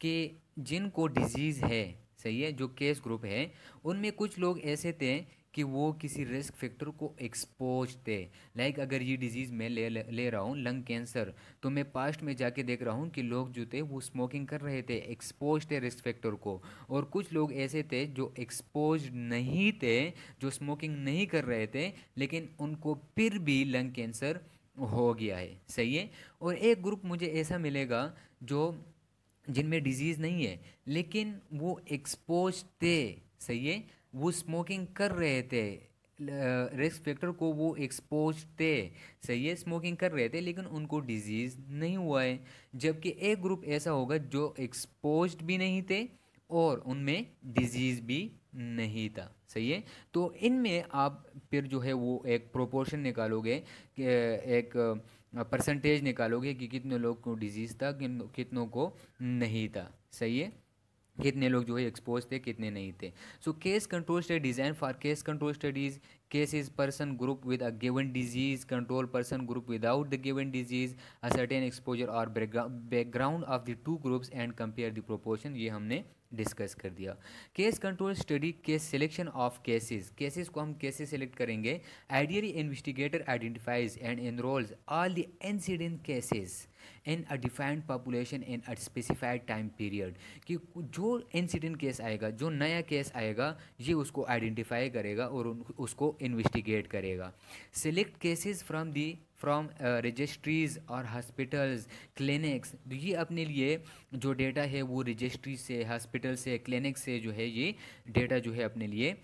कि जिनको डिजीज़ है सही है जो केस ग्रुप है उनमें कुछ लोग ऐसे थे कि वो किसी रिस्क फैक्टर को एक्सपोज दे लाइक अगर ये डिजीज़ मैं ले ले रहा हूँ लंग कैंसर तो मैं पास्ट में जाके देख रहा हूँ कि लोग जो थे वो स्मोकिंग कर रहे थे एक्सपोज थे रिस्क फैक्टर को और कुछ लोग ऐसे थे जो एक्सपोज नहीं थे जो स्मोकिंग नहीं कर रहे थे लेकिन उनको फिर भी लंग कैंसर हो गया है सही है और एक ग्रुप मुझे ऐसा मिलेगा जो जिनमें डिजीज़ नहीं है लेकिन वो एक्सपोज थे सही है वो स्मोकिंग कर रहे थे रिस्क फैक्टर को वो एक्सपोज थे सही है स्मोकिंग कर रहे थे लेकिन उनको डिजीज़ नहीं हुआ है जबकि एक ग्रुप ऐसा होगा जो एक्सपोज भी नहीं थे और उनमें डिजीज़ भी नहीं था सही है तो इनमें आप फिर जो है वो एक प्रोपोर्शन निकालोगे एक परसेंटेज निकालोगे कि कितने लोग को डिजीज़ था कितनों को नहीं था सही है कितने लोग जो है एक्सपोज थे कितने नहीं थे so case control study design for case control studies case is person group with a given disease control person group without the given disease a certain exposure और background of the two groups and compare the proportion ये हमने discuss कर दिया case control study case selection of cases cases को हम कैसे select करेंगे ideally investigator identifies and enrolls all the incident cases in a defined population in a specified time period कि जो इंसिडेंट केस आएगा जो नया केस आएगा ये उसको आइडेंटिफाई करेगा और उसको इन्वेस्टिगेट करेगा select cases from the from registries और हॉस्पिटल्स क्लिनिक्स तो ये अपने लिए जो डेटा है वो रजिस्ट्री से हॉस्पिटल से क्लिनिक से जो है ये डेटा जो है अपने लिए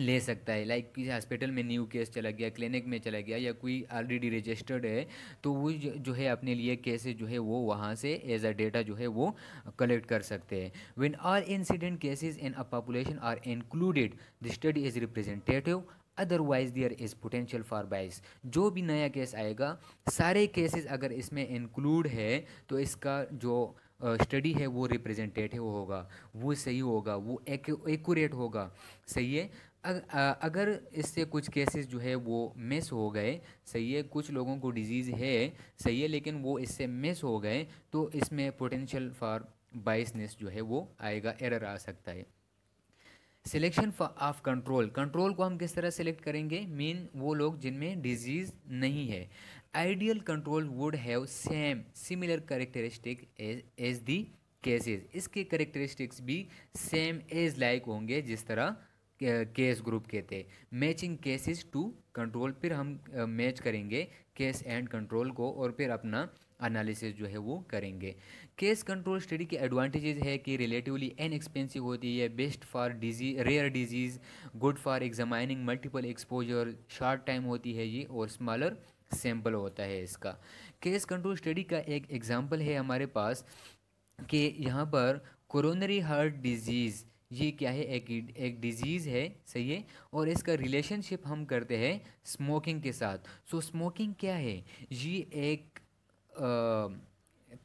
ले सकता है लाइक किसी हॉस्पिटल में न्यू केस चला गया क्लिनिक में चला गया या कोई ऑलरेडी रजिस्टर्ड है तो वो जो है अपने लिए केसेस जो है वो वहाँ से एज अ डेटा जो है वो कलेक्ट कर सकते हैं when all incident cases in a population are included the study is representative otherwise there is potential for bias जो भी नया केस आएगा सारे केसेस अगर इसमें इंक्लूड है तो इसका जो स्टडी है वो रिप्रेजेंटेटिव होगा वो सही होगा वो एक्यूरेट होगा सही है अगर इससे कुछ केसेस जो है वो मिस हो गए सही है कुछ लोगों को डिजीज़ है सही है लेकिन वो इससे मिस हो गए तो इसमें पोटेंशियल फॉर बाइसनेस जो है वो आएगा एरर आ सकता है सिलेक्शन ऑफ कंट्रोल कंट्रोल को हम किस तरह सेलेक्ट करेंगे मीन वो लोग जिनमें डिजीज़ नहीं है ideal control would have same similar characteristic as the cases इसके करेक्टरिस्टिक्स भी सेम एज लाइक होंगे जिस तरह केस ग्रुप के थे मैचिंग केसेस टू कंट्रोल फिर हम मैच करेंगे केस एंड कंट्रोल को और फिर अपना एनालिसिस जो है वो करेंगे केस कंट्रोल स्टडी के एडवांटेजेस है कि रिलेटिवली एन एक्सपेंसिव होती है best for disease rare disease good for examining multiple exposure short time होती है ये और स्मॉलर सैम्पल होता है इसका केस कंट्रोल स्टडी का एक एग्ज़ाम्पल है हमारे पास कि यहाँ पर कोरोनरी हार्ट डिजीज़ ये क्या है एक एक डिजीज़ है सही है और इसका रिलेशनशिप हम करते हैं स्मोकिंग के साथ सो स्मोकिंग क्या है ये एक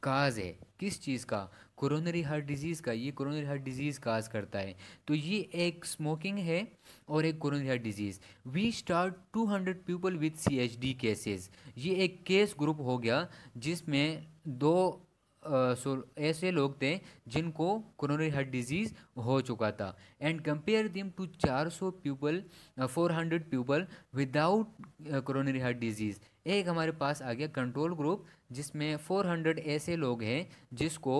काज है किस चीज़ का कोरोनरी हार्ट डिजीज़ का ये कोरोनरी हार्ट डिजीज़ काज करता है तो ये एक स्मोकिंग है और एक coronary heart disease we start 200 people with C H D cases ये एक केस ग्रुप हो गया जिसमें दो ऐसे लोग थे जिनको कोरोनरी हार्ट डिजीज़ हो चुका था and compare them to 400 people hundred people without coronary heart disease एक हमारे पास आ गया कंट्रोल ग्रुप जिसमें 400 ऐसे लोग हैं जिसको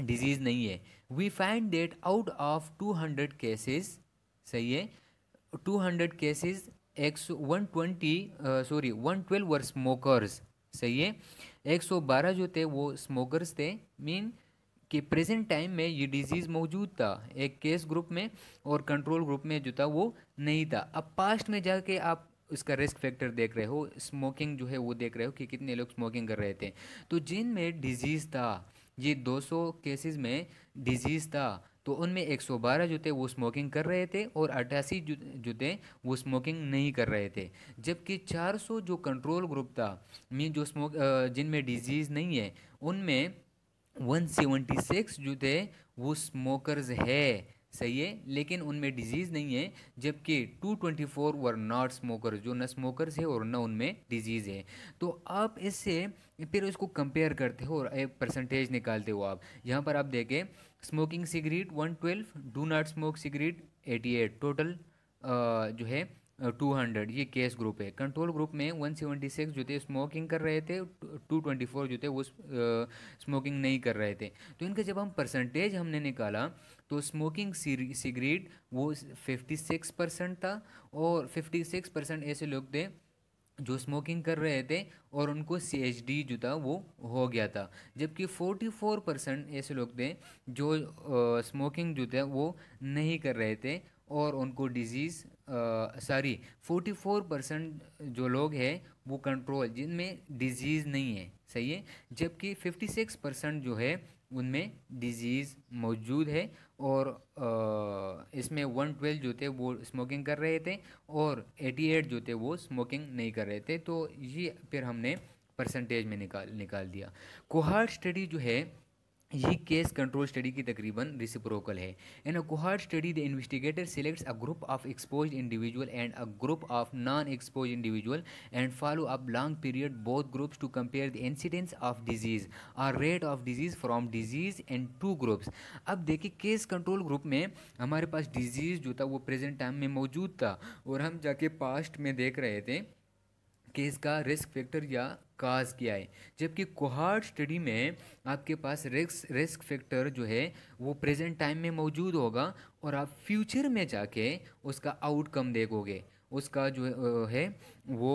डिजीज़ नहीं है we find that out of 200 cases सही है 200 cases x one twenty sorry one twelve were smokers सही है 112 जो थे वो स्मोकर्स थे मीन कि प्रेजेंट टाइम में ये डिजीज़ मौजूद था एक केस ग्रुप में और कंट्रोल ग्रुप में जो था वो नहीं था अब पास्ट में जाके आप उसका रिस्क फैक्टर देख रहे हो स्मोकिंग जो है वो देख रहे हो कि कितने लोग स्मोकिंग कर रहे थे तो जिन में डिजीज़ था ये 200 केसेस में डिजीज़ था तो उनमें 112 जूते वो स्मोकिंग कर रहे थे और अट्ठासी जूते वो स्मोकिंग नहीं कर रहे थे जबकि 400 जो कंट्रोल ग्रुप था मीन जो स्मोक जिनमें डिजीज़ नहीं है उनमें 176 सिक्स जूते वो स्मोकर्स है सही है लेकिन उनमें डिजीज़ नहीं है जबकि 224 वर नॉट स्मोकर जो न स्मोकर्स है और न उनमें डिजीज़ है तो आप इससे फिर उसको कंपेयर करते हो और एक परसेंटेज निकालते हो आप यहाँ पर आप देखें smoking cigarette one twelve do not smoke cigarette eighty eight total जो है टू हंड्रेड ये केस ग्रुप है कंट्रोल ग्रुप में वन सेवेंटी सिक्स जो थे स्मोकिंग कर रहे थे टू ट्वेंटी फोर जो थे वो स्मोकिंग नहीं कर रहे थे तो इनका जब हम परसेंटेज हमने निकाला तो स्मोकिंग सिगरेट वो फिफ्टी सिक्स परसेंट था और फिफ्टी सिक्स परसेंट ऐसे लोग थे जो स्मोकिंग कर रहे थे और उनको सी एच डी जो था वो हो गया था जबकि फोर परसेंट ऐसे लोग थे जो स्मोकिंग जो थे वो नहीं कर रहे थे और उनको disease sorry forty four percent जो लोग हैं वो कंट्रोल जिनमें डिजीज़ नहीं है सही है जबकि फिफ्टी सिक्स परसेंट जो है उनमें डिजीज़ मौजूद है और इसमें वन ट्वेल्व जो थे वो स्मोकिंग कर रहे थे और एटी एट जो थे वो स्मोकिंग नहीं कर रहे थे तो ये फिर हमने परसेंटेज में निकाल निकाल दिया कोहार्ट स्टडी जो है ये केस कंट्रोल स्टडी की तकरीबन रिसिप्रोकल है in a cohort study the investigator selects a group of exposed individual and a group of non exposed individual and follow up long period both groups to compare the incidence of disease और rate of disease from disease and two groups अब देखिए case control group में हमारे पास disease जो था वो present time में मौजूद था और हम जाके पास्ट में देख रहे थे कि इसका रिस्क फैक्टर या काज क्या है जबकि कोहार्ट स्टडी में आपके पास रिस्क रिस्क फैक्टर जो है वो प्रेजेंट टाइम में मौजूद होगा और आप फ्यूचर में जाके उसका आउटकम देखोगे उसका जो है वो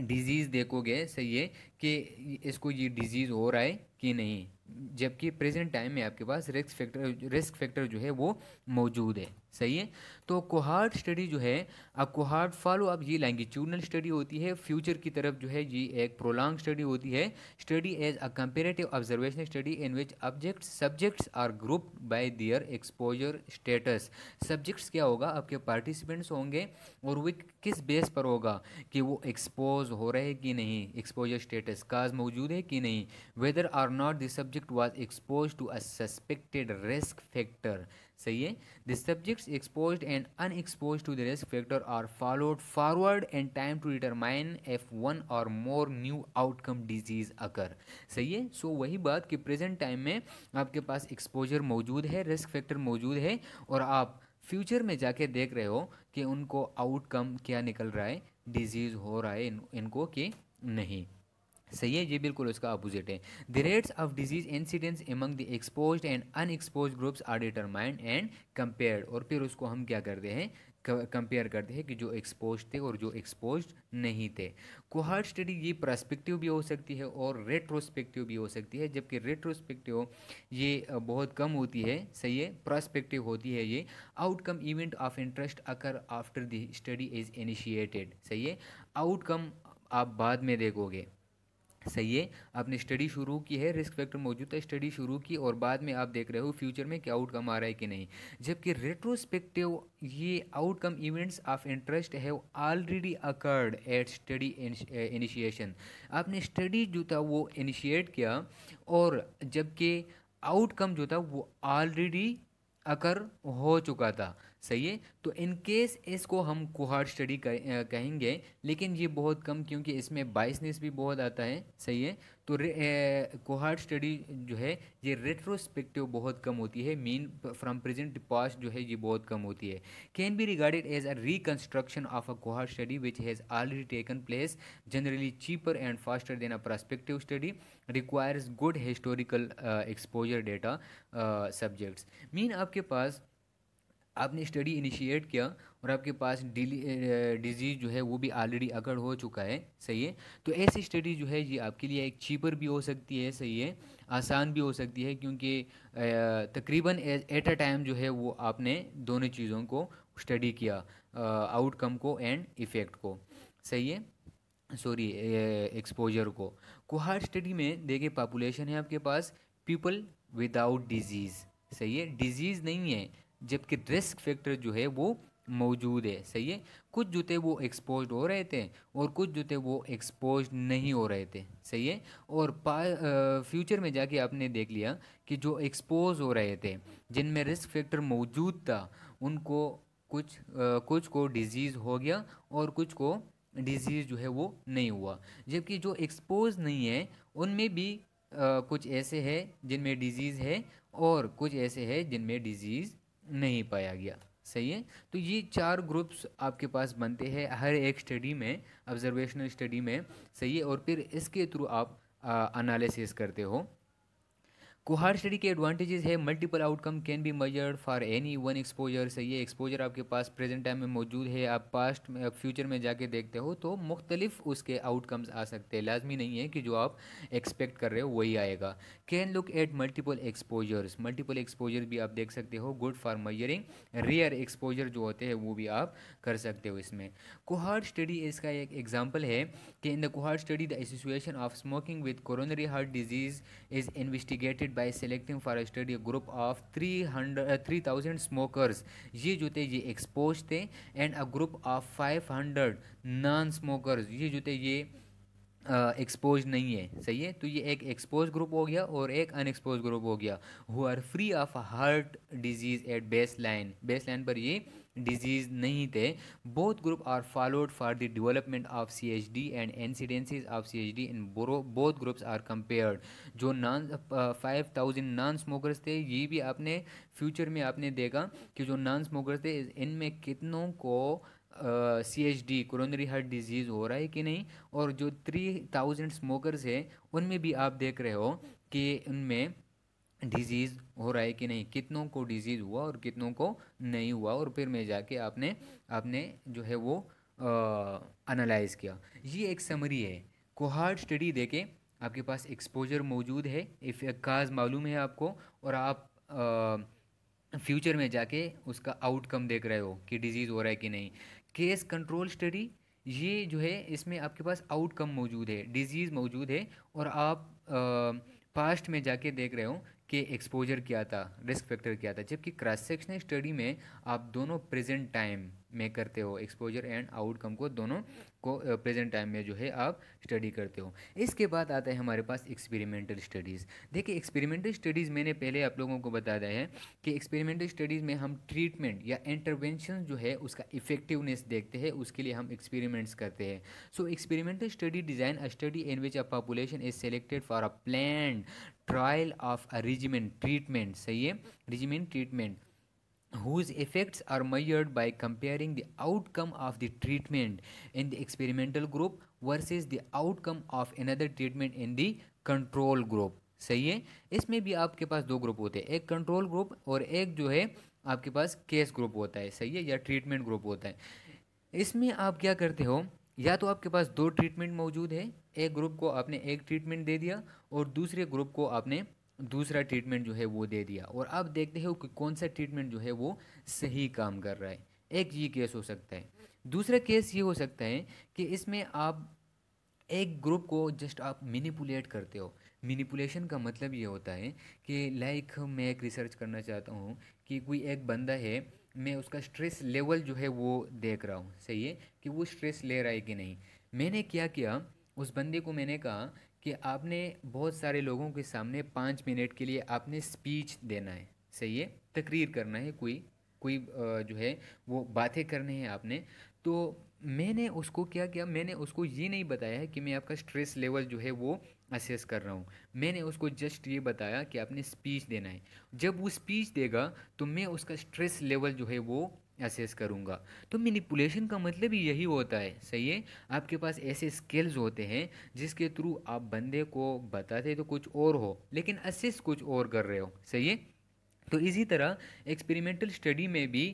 डिजीज़ देखोगे सही है कि इसको ये डिजीज़ हो रहा है कि नहीं जबकि प्रेजेंट टाइम में आपके पास रिस्क फैक्टर रिस्क फैक्टर जो है वो मौजूद है सही है तो कोहार्ड स्टडी जो है अब कोहार्ड फॉलो अब ये लैंगिट्यूडनल स्टडी होती है फ्यूचर की तरफ जो है ये एक प्रोलॉन्ग स्टडी होती है study as a comparative observation study in which object subjects are group by their exposure status subjects क्या होगा आपके पार्टिसिपेंट्स होंगे और वे किस बेस पर होगा कि वो एक्सपोज हो रहे कि नहीं एक्सपोजर स्टेटस काज मौजूद है कि नहीं whether or not the subject was exposed to a suspected risk factor सही है the subjects exposed and unexposed to the risk factor are followed forward and time to determine if one or more new outcome disease occur सही है सो so, वही बात कि present time में आपके पास exposure मौजूद है रिस्क फैक्टर मौजूद है और आप फ्यूचर में जाके देख रहे हो कि उनको आउटकम क्या निकल रहा है डिजीज़ हो रहा है इन, इनको कि नहीं सही है ये बिल्कुल उसका अपोजिट है the rates of disease incidence among the exposed and unexposed groups are determined and compared और फिर उसको हम क्या करते हैं कंपेयर करते हैं कि जो एक्सपोज थे और जो एक्सपोज नहीं थे कोहार्ट स्टडी ये प्रस्पेक्टिव भी हो सकती है और रेट्रोस्पेक्टिव भी हो सकती है जबकि रेट्रोस्पेक्टिव ये बहुत कम होती है सही है प्रस्पेक्टिव होती है ये outcome event of interest occur after the study is initiated सही है आउटकम आप बाद में देखोगे सही है आपने स्टडी शुरू की है रिस्क फैक्टर मौजूद था स्टडी शुरू की और बाद में आप देख रहे हो फ्यूचर में क्या आउटकम आ रहा है कि नहीं जबकि रेट्रोस्पेक्टिव ये outcome events of interest have already occurred at study initiation आपने स्टडी जो था वो इनिशिएट किया और जबकि आउटकम जो था वो ऑलरेडी अकर हो चुका था सही है तो इन केस इसको हम कुहार स्टडी कहेंगे लेकिन ये बहुत कम क्योंकि इसमें बाइसनेस भी बहुत आता है सही है तो कुहार स्टडी जो है ये रेट्रोस्पेक्टिव बहुत कम होती है मीन फ्रॉम प्रेजेंट पास्ट जो है ये बहुत कम होती है can be regarded as a reconstruction of a cohort study which has already taken place generally cheaper and faster than a prospective study requires good historical exposure data subjects mean आपके पास आपने स्टडी इनिशिएट किया और आपके पास disease जो है वो भी ऑलरेडी अगड़ हो चुका है सही है तो ऐसी स्टडी जो है ये आपके लिए एक चीपर भी हो सकती है सही है आसान भी हो सकती है क्योंकि तकरीबन एट अ टाइम जो है वो आपने दोनों चीज़ों को स्टडी किया आउटकम को एंड इफ़ेक्ट को सही है सॉरी एक्सपोजर को कुहार स्टडी में देखिए पॉपुलेशन है आपके पास पीपल विदाउट डिजीज़ सही है डिजीज़ नहीं है जबकि रिस्क फैक्टर जो है वो मौजूद है सही है कुछ जूते वो एक्सपोज हो रहे थे और कुछ जूते वो एक्सपोज नहीं हो रहे थे सही है और पा फ्यूचर में जाके आपने देख लिया कि जो एक्सपोज हो रहे थे जिनमें रिस्क फैक्टर मौजूद था उनको कुछ आ, कुछ को डिजीज़ हो गया और कुछ को डिजीज़ जो है वो नहीं हुआ जबकि जो एक्सपोज नहीं है उनमें भी आ, कुछ ऐसे है जिनमें डिजीज़ है और कुछ ऐसे है जिनमें डिजीज़ नहीं पाया गया सही है तो ये चार ग्रुप्स आपके पास बनते हैं हर एक स्टडी में ऑब्जर्वेशनल स्टडी में सही है और फिर इसके थ्रू आप अनालिसिस करते हो कुहार स्टडी के एडवांटेजेस है multiple outcome can be measured for any one exposure से ये एक्सपोजर आपके पास प्रेजेंट टाइम में मौजूद है आप पास्ट में फ्यूचर में जाके देखते हो तो मुख्तलिफ उसके आउटकम्स आ सकते हैं लाजमी नहीं है कि जो आप एक्सपेक्ट कर रहे हो वही आएगा can look at multiple exposures multiple exposure भी आप देख सकते हो good for measuring rare exposure जो होते हैं वो भी आप कर सकते हो इसमें कुहार स्टडी इसका एक एग्जाम्पल है कि in the cohort study the association of smoking with coronary heart disease is investigated by selecting for a group of three hundred three thousand smokers ये जो थे ये एक्सपोज थे and a group of five hundred non smokers ये जो थे ये expose uh, नहीं है सही है तो ये एक एक्सपोज ग्रुप हो गया और एक अनएक्सपोज ग्रुप हो गया who are free of heart disease at baseline baseline पर ये डिजीज़ नहीं थे group are followed for the development of C H D and incidences of C H D in both groups are compared जो non five thousand non smokers थे ये भी आपने future में आपने देखा कि जो नॉन स्मोकर्स थे इनमें कितनों को C H D coronary heart disease हो रहा है कि नहीं और जो थ्री थाउजेंड स्मोकर्स हैं उनमें भी आप देख रहे हो कि उनमें डिजीज़ हो रहा है कि नहीं कितनों को डिजीज़ हुआ और कितनों को नहीं हुआ और फिर मैं जाके आपने आपने जो है वो अनालाइज़ किया ये एक समरी है कोहार्ड स्टडी देके आपके पास एक्सपोजर मौजूद है इफ काज मालूम है आपको और आप फ्यूचर में जाके उसका आउटकम देख रहे हो कि डिजीज़ हो रहा है कि नहीं केस कंट्रोल स्टडी ये जो है इसमें आपके पास आउटकम मौजूद है डिजीज़ मौजूद है और आप पास्ट में जाके देख रहे हो के एक्सपोजर क्या था रिस्क फैक्टर क्या था जबकि क्रॉस सेक्शनल स्टडी में आप दोनों प्रेजेंट टाइम में करते हो एक्सपोजर एंड आउटकम को दोनों को प्रेजेंट टाइम में जो है आप स्टडी करते हो इसके बाद आता है हमारे पास एक्सपेरिमेंटल स्टडीज़ देखिए एक्सपेरिमेंटल स्टडीज़ मैंने पहले आप लोगों को बता दिया है कि एक्सपेरिमेंटल स्टडीज़ में हम ट्रीटमेंट या इंटरवेंशन जो है उसका इफेक्टिवनेस देखते हैं उसके लिए हम एक्सपेरिमेंट्स करते हैं so experimental study design a study in which a population is selected for a plan trial of a regimen treatment सही है regimen treatment whose effects are measured by comparing the outcome of the treatment in the experimental group versus the outcome of another treatment in the control group सही है इसमें भी आपके पास दो group होते हैं एक कंट्रोल ग्रुप और एक जो है आपके पास केस ग्रुप होता है सही है या ट्रीटमेंट ग्रुप होता है इसमें आप क्या करते हो या तो आपके पास दो ट्रीटमेंट मौजूद है एक ग्रुप को आपने एक ट्रीटमेंट दे दिया और दूसरे ग्रुप को आपने दूसरा ट्रीटमेंट जो है वो दे दिया और आप देखते हो कि कौन सा ट्रीटमेंट जो है वो सही काम कर रहा है एक ये केस हो सकता है दूसरा केस ये हो सकता है कि इसमें आप एक ग्रुप को जस्ट आप मिनिपुलेट करते हो मिनिपुलेशन का मतलब ये होता है कि लाइक मैं एक रिसर्च करना चाहता हूँ कि कोई एक बंदा है मैं उसका स्ट्रेस लेवल जो है वो देख रहा हूँ सही है कि वो स्ट्रेस ले रहा है कि नहीं मैंने क्या किया उस बंदे को मैंने कहा कि आपने बहुत सारे लोगों के सामने पाँच मिनट के लिए आपने स्पीच देना है सही है तकरीर करना है कोई कोई जो है वो बातें करनी है आपने तो मैंने उसको क्या किया मैंने उसको ये नहीं बताया है कि मैं आपका स्ट्रेस लेवल जो है वो असेस कर रहा हूँ मैंने उसको जस्ट ये बताया कि आपने स्पीच देना है जब वो स्पीच देगा तो मैं उसका स्ट्रेस लेवल जो है वो असेस करूँगा तो मैनिपुलेशन का मतलब ही यही होता है सही है आपके पास ऐसे स्किल्स होते हैं जिसके थ्रू आप बंदे को बताते तो कुछ और हो लेकिन असेस कुछ और कर रहे हो सही है तो इसी तरह एक्सपेरिमेंटल स्टडी में भी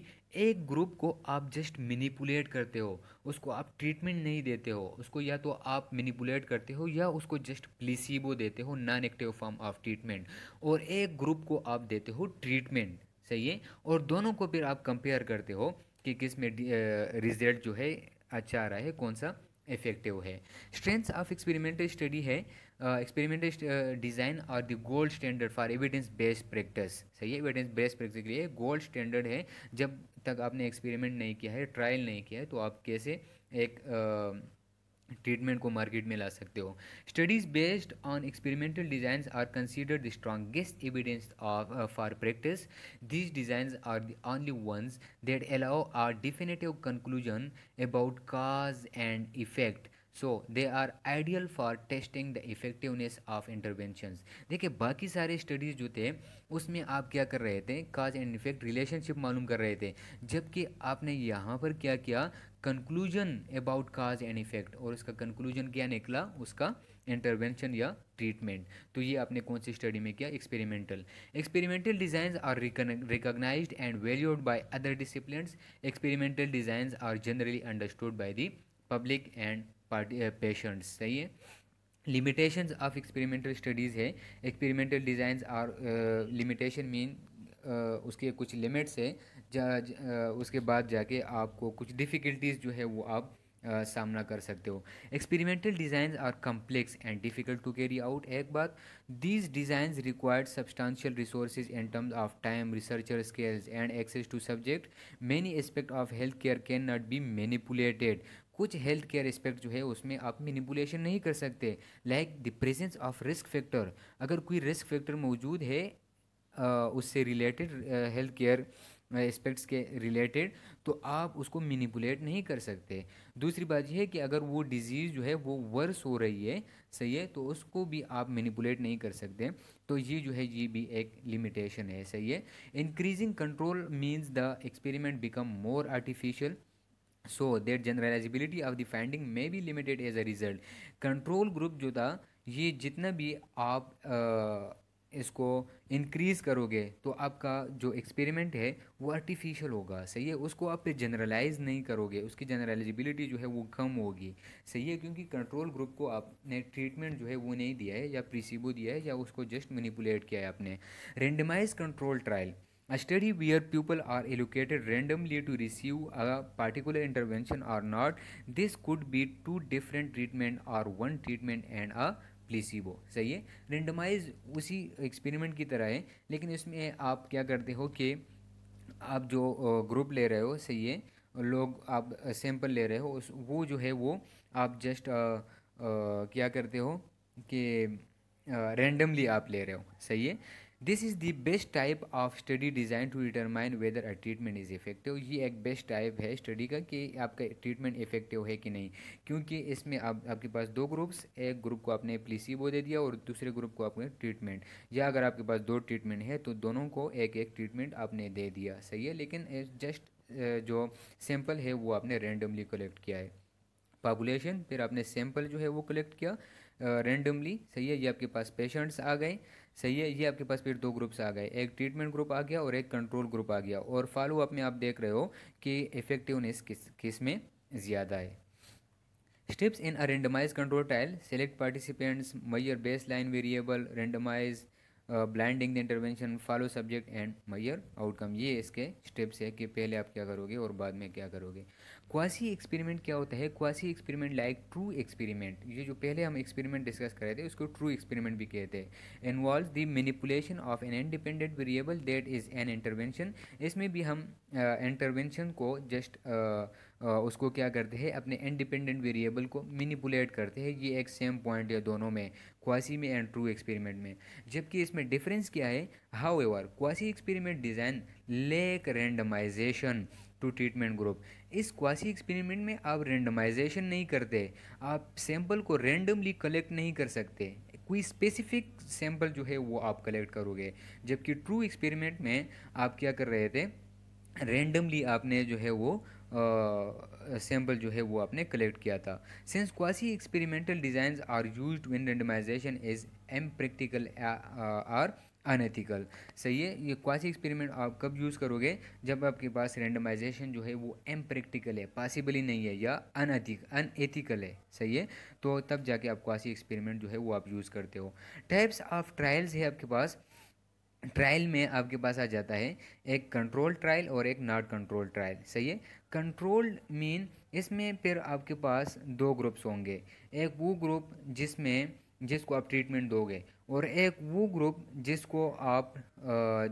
एक ग्रुप को आप जस्ट मिनिपुलेट करते हो उसको आप ट्रीटमेंट नहीं देते हो उसको या तो आप मिनिपुलेट करते हो या उसको जस्ट प्लीसीबो देते हो non active form of treatment और एक ग्रुप को आप देते हो ट्रीटमेंट चाहिए और दोनों को फिर आप कंपेयर करते हो कि किस में रिजल्ट जो है अच्छा आ रहा है कौन सा इफेक्टिव है स्ट्रेंथ ऑफ एक्सपेरिमेंटल स्टडी है एक्सपेरिमेंटल डिज़ाइन और the gold standard for evidence based practice सही है एविडेंस बेस्ड प्रैक्टिस के लिए गोल्ड स्टैंडर्ड है जब तक आपने एक्सपेरिमेंट नहीं किया है ट्रायल नहीं किया है तो आप कैसे एक uh, ट्रीटमेंट को मार्केट में ला सकते हो studies based on experimental designs are consider the strongest evidence of for practice these designs are the only ones that allow are definitive conclusion about cause and effect so they are ideal for testing the effectiveness of interventions देखिए बाकी सारे studies जो थे उसमें आप क्या कर रहे थे काज एंड इफेक्ट रिलेशनशिप मालूम कर रहे थे जबकि आपने यहाँ पर क्या किया conclusion about cause and effect और उसका कंक्लूजन क्या निकला उसका इंटरवेंशन या ट्रीटमेंट तो ये आपने कौन सी स्टडी में किया experimental experimental designs are recognize and valued by other discipline experimental designs are generally understood by the public and party patients uh, सही है लिमिटेशन ऑफ एक्सपेरिमेंटल स्टडीज़ है experimental design are limitation mean उसके कुछ limits है जा, जा uh, उसके बाद जाके आपको कुछ डिफ़िकल्टीज़ जो है वो आप आ, uh, सामना कर सकते हो experimental design are complex and difficult to carry out एक बात these design required substantial resource in terms of time researcher skills and access to subject many aspect of health care can not be manipulated कुछ health care aspect जो है उसमें आप manipulation नहीं कर सकते like the presence of risk factor अगर कोई रिस्क फैक्टर मौजूद है उससे रिलेटेड हेल्थ केयर एस्पेक्ट्स के रिलेटेड तो आप उसको मिनिपुलेट नहीं कर सकते दूसरी बात यह है कि अगर वो डिजीज़ जो है वो वर्स हो रही है सही है तो उसको भी आप मिनिपुलेट नहीं कर सकते तो ये जो है ये भी एक लिमिटेशन है सही है increasing control means the experiment become more artificial so that generalizability of the finding may be limited as a result control group जो था ये जितना भी आप आ, इसको इंक्रीज़ करोगे तो आपका जो एक्सपेरिमेंट है वो आर्टिफिशियल होगा सही है उसको आप जनरलाइज नहीं करोगे उसकी जनरलाइजिबिलिटी जो है वो कम होगी सही है क्योंकि कंट्रोल ग्रुप को आपने ट्रीटमेंट जो है वो नहीं दिया है या प्रिसीबो दिया है या उसको जस्ट मनीपुलेट किया है आपने randomize control trial A study where people are allocated randomly to receive a particular intervention or not. This could be two different treatment or one treatment and a placebo सही है randomise उसी experiment की तरह है लेकिन इसमें आप क्या करते हो कि आप जो ग्रुप ले रहे हो सही है लोग आप सैंपल ले रहे हो वो जो है वो आप जस्ट आ, आ, क्या करते हो कि रेंडमली आप ले रहे हो सही है this is the best type of study design to determine whether a treatment is effective ये एक बेस्ट टाइप है स्टडी का कि आपका ट्रीटमेंट इफेक्टिव है कि नहीं क्योंकि इसमें आप आपके पास दो ग्रुप्स एक ग्रुप को आपने प्लीसीबो दे दिया और दूसरे ग्रुप को आपने ट्रीटमेंट या अगर आपके पास दो ट्रीटमेंट है तो दोनों को एक एक ट्रीटमेंट आपने दे दिया सही है लेकिन जस्ट जो सैम्पल है वो आपने रेंडमली कलेक्ट किया है पॉपुलेशन फिर आपने सैम्पल जो है वो कलेक्ट किया रेंडमली सही है ये आपके पास पेशेंट्स आ गए सही है ये आपके पास फिर दो ग्रुप्स आ गए एक ट्रीटमेंट ग्रुप आ गया और एक कंट्रोल ग्रुप आ गया और फॉलोअप में आप देख रहे हो कि इफेक्टिवनेस किस किस में ज़्यादा है steps in a randomize control trial select participants measure baseline variable randomize blinding the intervention follow subject and measure outcome ये इसके स्टेप्स है कि पहले आप क्या करोगे और बाद में क्या करोगे क्वासी एक्सपेरिमेंट क्या होता है quasi experiment like true experiment ये जो पहले हम एक्सपेरिमेंट डिस्कस कर रहे थे उसको ट्रू एक्सपेरिमेंट भी कहते हैं involve the manipulation of an independent variable that is an intervention इसमें भी हम इंटरवेंशन uh, को जस्ट uh, uh, उसको क्या करते हैं अपने इंडिपेंडेंट वेरिएबल को मैनिपुलेट करते हैं ये एक सेम पॉइंट है दोनों में क्वासी में एंड ट्रू एक्सपेरिमेंट में जबकि इसमें डिफरेंस क्या है however quasi experiment design lack randomization to treatment group इस क्वासी एक्सपेरिमेंट में आप रेंडमाइजेशन नहीं करते आप सैंपल को रेंडमली कलेक्ट नहीं कर सकते कोई स्पेसिफिक सैंपल जो है वो आप कलेक्ट करोगे जबकि ट्रू एक्सपेरिमेंट में आप क्या कर रहे थे रेंडमली आपने जो है वो सैंपल जो है वो आपने कलेक्ट किया था since quasi experimental design are use in randomization is impractical or unethical सही है ये क्वासी एक्सपेरिमेंट आप कब यूज़ करोगे जब आपके पास रेंडमाइजेशन जो है वो एम्प्रैक्टिकल है पॉसिबल ही नहीं है या अनएथिक अनएथिकल है सही है तो तब जाके आप क्वासी एक्सपेरिमेंट जो है वो आप यूज़ करते हो टाइप्स ऑफ ट्रायल्स है आपके पास ट्रायल में आपके पास आ जाता है एक कंट्रोल ट्रायल और एक नॉट कंट्रोल ट्रायल सही है कंट्रोल मीन इसमें फिर आपके पास दो ग्रुप्स होंगे एक वो ग्रुप जिसमें जिसको आप ट्रीटमेंट दोगे और एक वो ग्रुप जिसको आप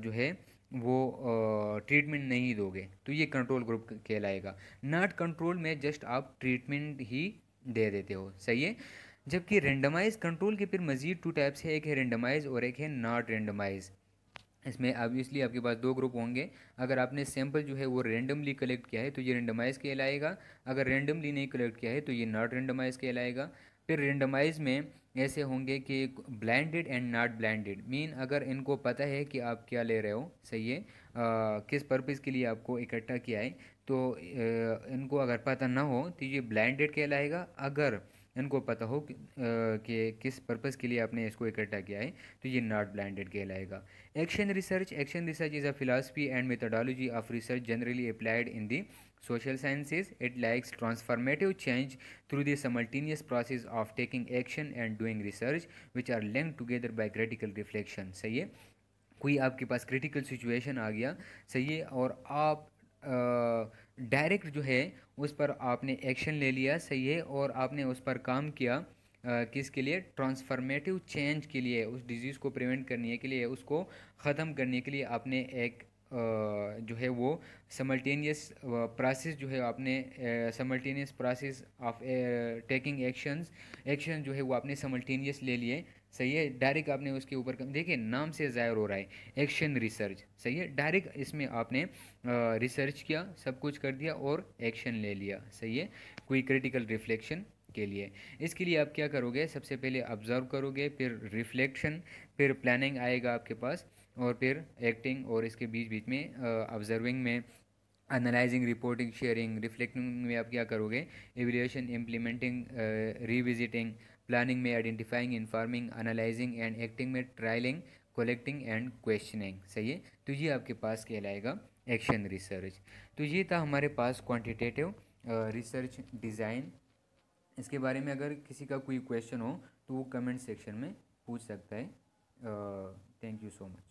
जो है वो ट्रीटमेंट नहीं दोगे तो ये कंट्रोल ग्रुप कहलाएगा नॉट कंट्रोल में जस्ट आप ट्रीटमेंट ही दे देते हो सही है जबकि रेंडमाइज कंट्रोल के फिर मज़ीद टू टाइप्स है एक है रेंडमाइज और एक है नॉट रेंडमाइज इसमें ऑब्वियसली आपके पास दो ग्रुप होंगे अगर आपने सैंपल जो है वो रेंडमली कलेक्ट किया है तो ये रेंडमाइज कहलाएगा अगर रेंडमली नहीं कलेक्ट किया है तो ये नॉट रेंडमाइज कहलाएगा फिर रेंडमाइज में ऐसे होंगे कि blinded and not blinded mean अगर इनको पता है कि आप क्या ले रहे हो सही है आ, किस पर्पज़ के लिए आपको इकट्ठा किया है तो इनको अगर पता ना हो तो ये ब्लाइंडेड कहलाएगा अगर इनको पता हो कि, आ, कि किस पर्पज़ के लिए आपने इसको इकट्ठा किया है तो ये नॉट ब्लाइंडेड कहलाएगा action research action research is a philosophy and methodology of research generally applied in the Social sciences, it likes transformative change through the simultaneous process of taking action and doing research, which are linked together by critical reflection. sahi hai कोई आपके पास critical situation आ गया सही है और आप direct जो है उस पर आपने एक्शन ले लिया सही है और आपने उस पर काम किया Uh, किसके लिए ट्रांसफॉर्मेटिव चेंज के लिए उस डिज़ीज़ को प्रिवेंट करने के लिए उसको ख़त्म करने के लिए आपने एक आ, जो है वो समल्टेनियस प्रोसेस uh, जो है आपने simultaneous process of taking actions action जो है वो आपने समल्टेनियस ले लिए सही है डायरेक्ट आपने उसके ऊपर देखिए नाम से ज़ाहिर हो रहा है एक्शन रिसर्च सही है डायरेक्ट इसमें आपने रिसर्च uh, किया सब कुछ कर दिया और एक्शन ले लिया सही है कोई क्रिटिकल रिफ्लेक्शन के लिए इसके लिए आप क्या करोगे सबसे पहले ऑब्जर्व करोगे फिर रिफ्लेक्शन फिर प्लानिंग आएगा आपके पास और फिर एक्टिंग और इसके बीच बीच में ऑब्जर्विंग uh, में एनालाइजिंग रिपोर्टिंग शेयरिंग रिफ्लेक्टिंग में आप क्या करोगे एविलेशन इम्प्लीमेंटिंग रिविजिटिंग प्लानिंग में identifying informing analysing and acting में ट्रायलिंग कलेक्टिंग एंड क्वेश्चनिंग सही है तो ये आपके पास कहलाएगा एक्शन रिसर्च तो ये था हमारे पास क्वांटिटेटिव रिसर्च डिज़ाइन इसके बारे में अगर किसी का कोई क्वेश्चन हो तो वो कमेंट सेक्शन में पूछ सकता है थैंक यू सो मच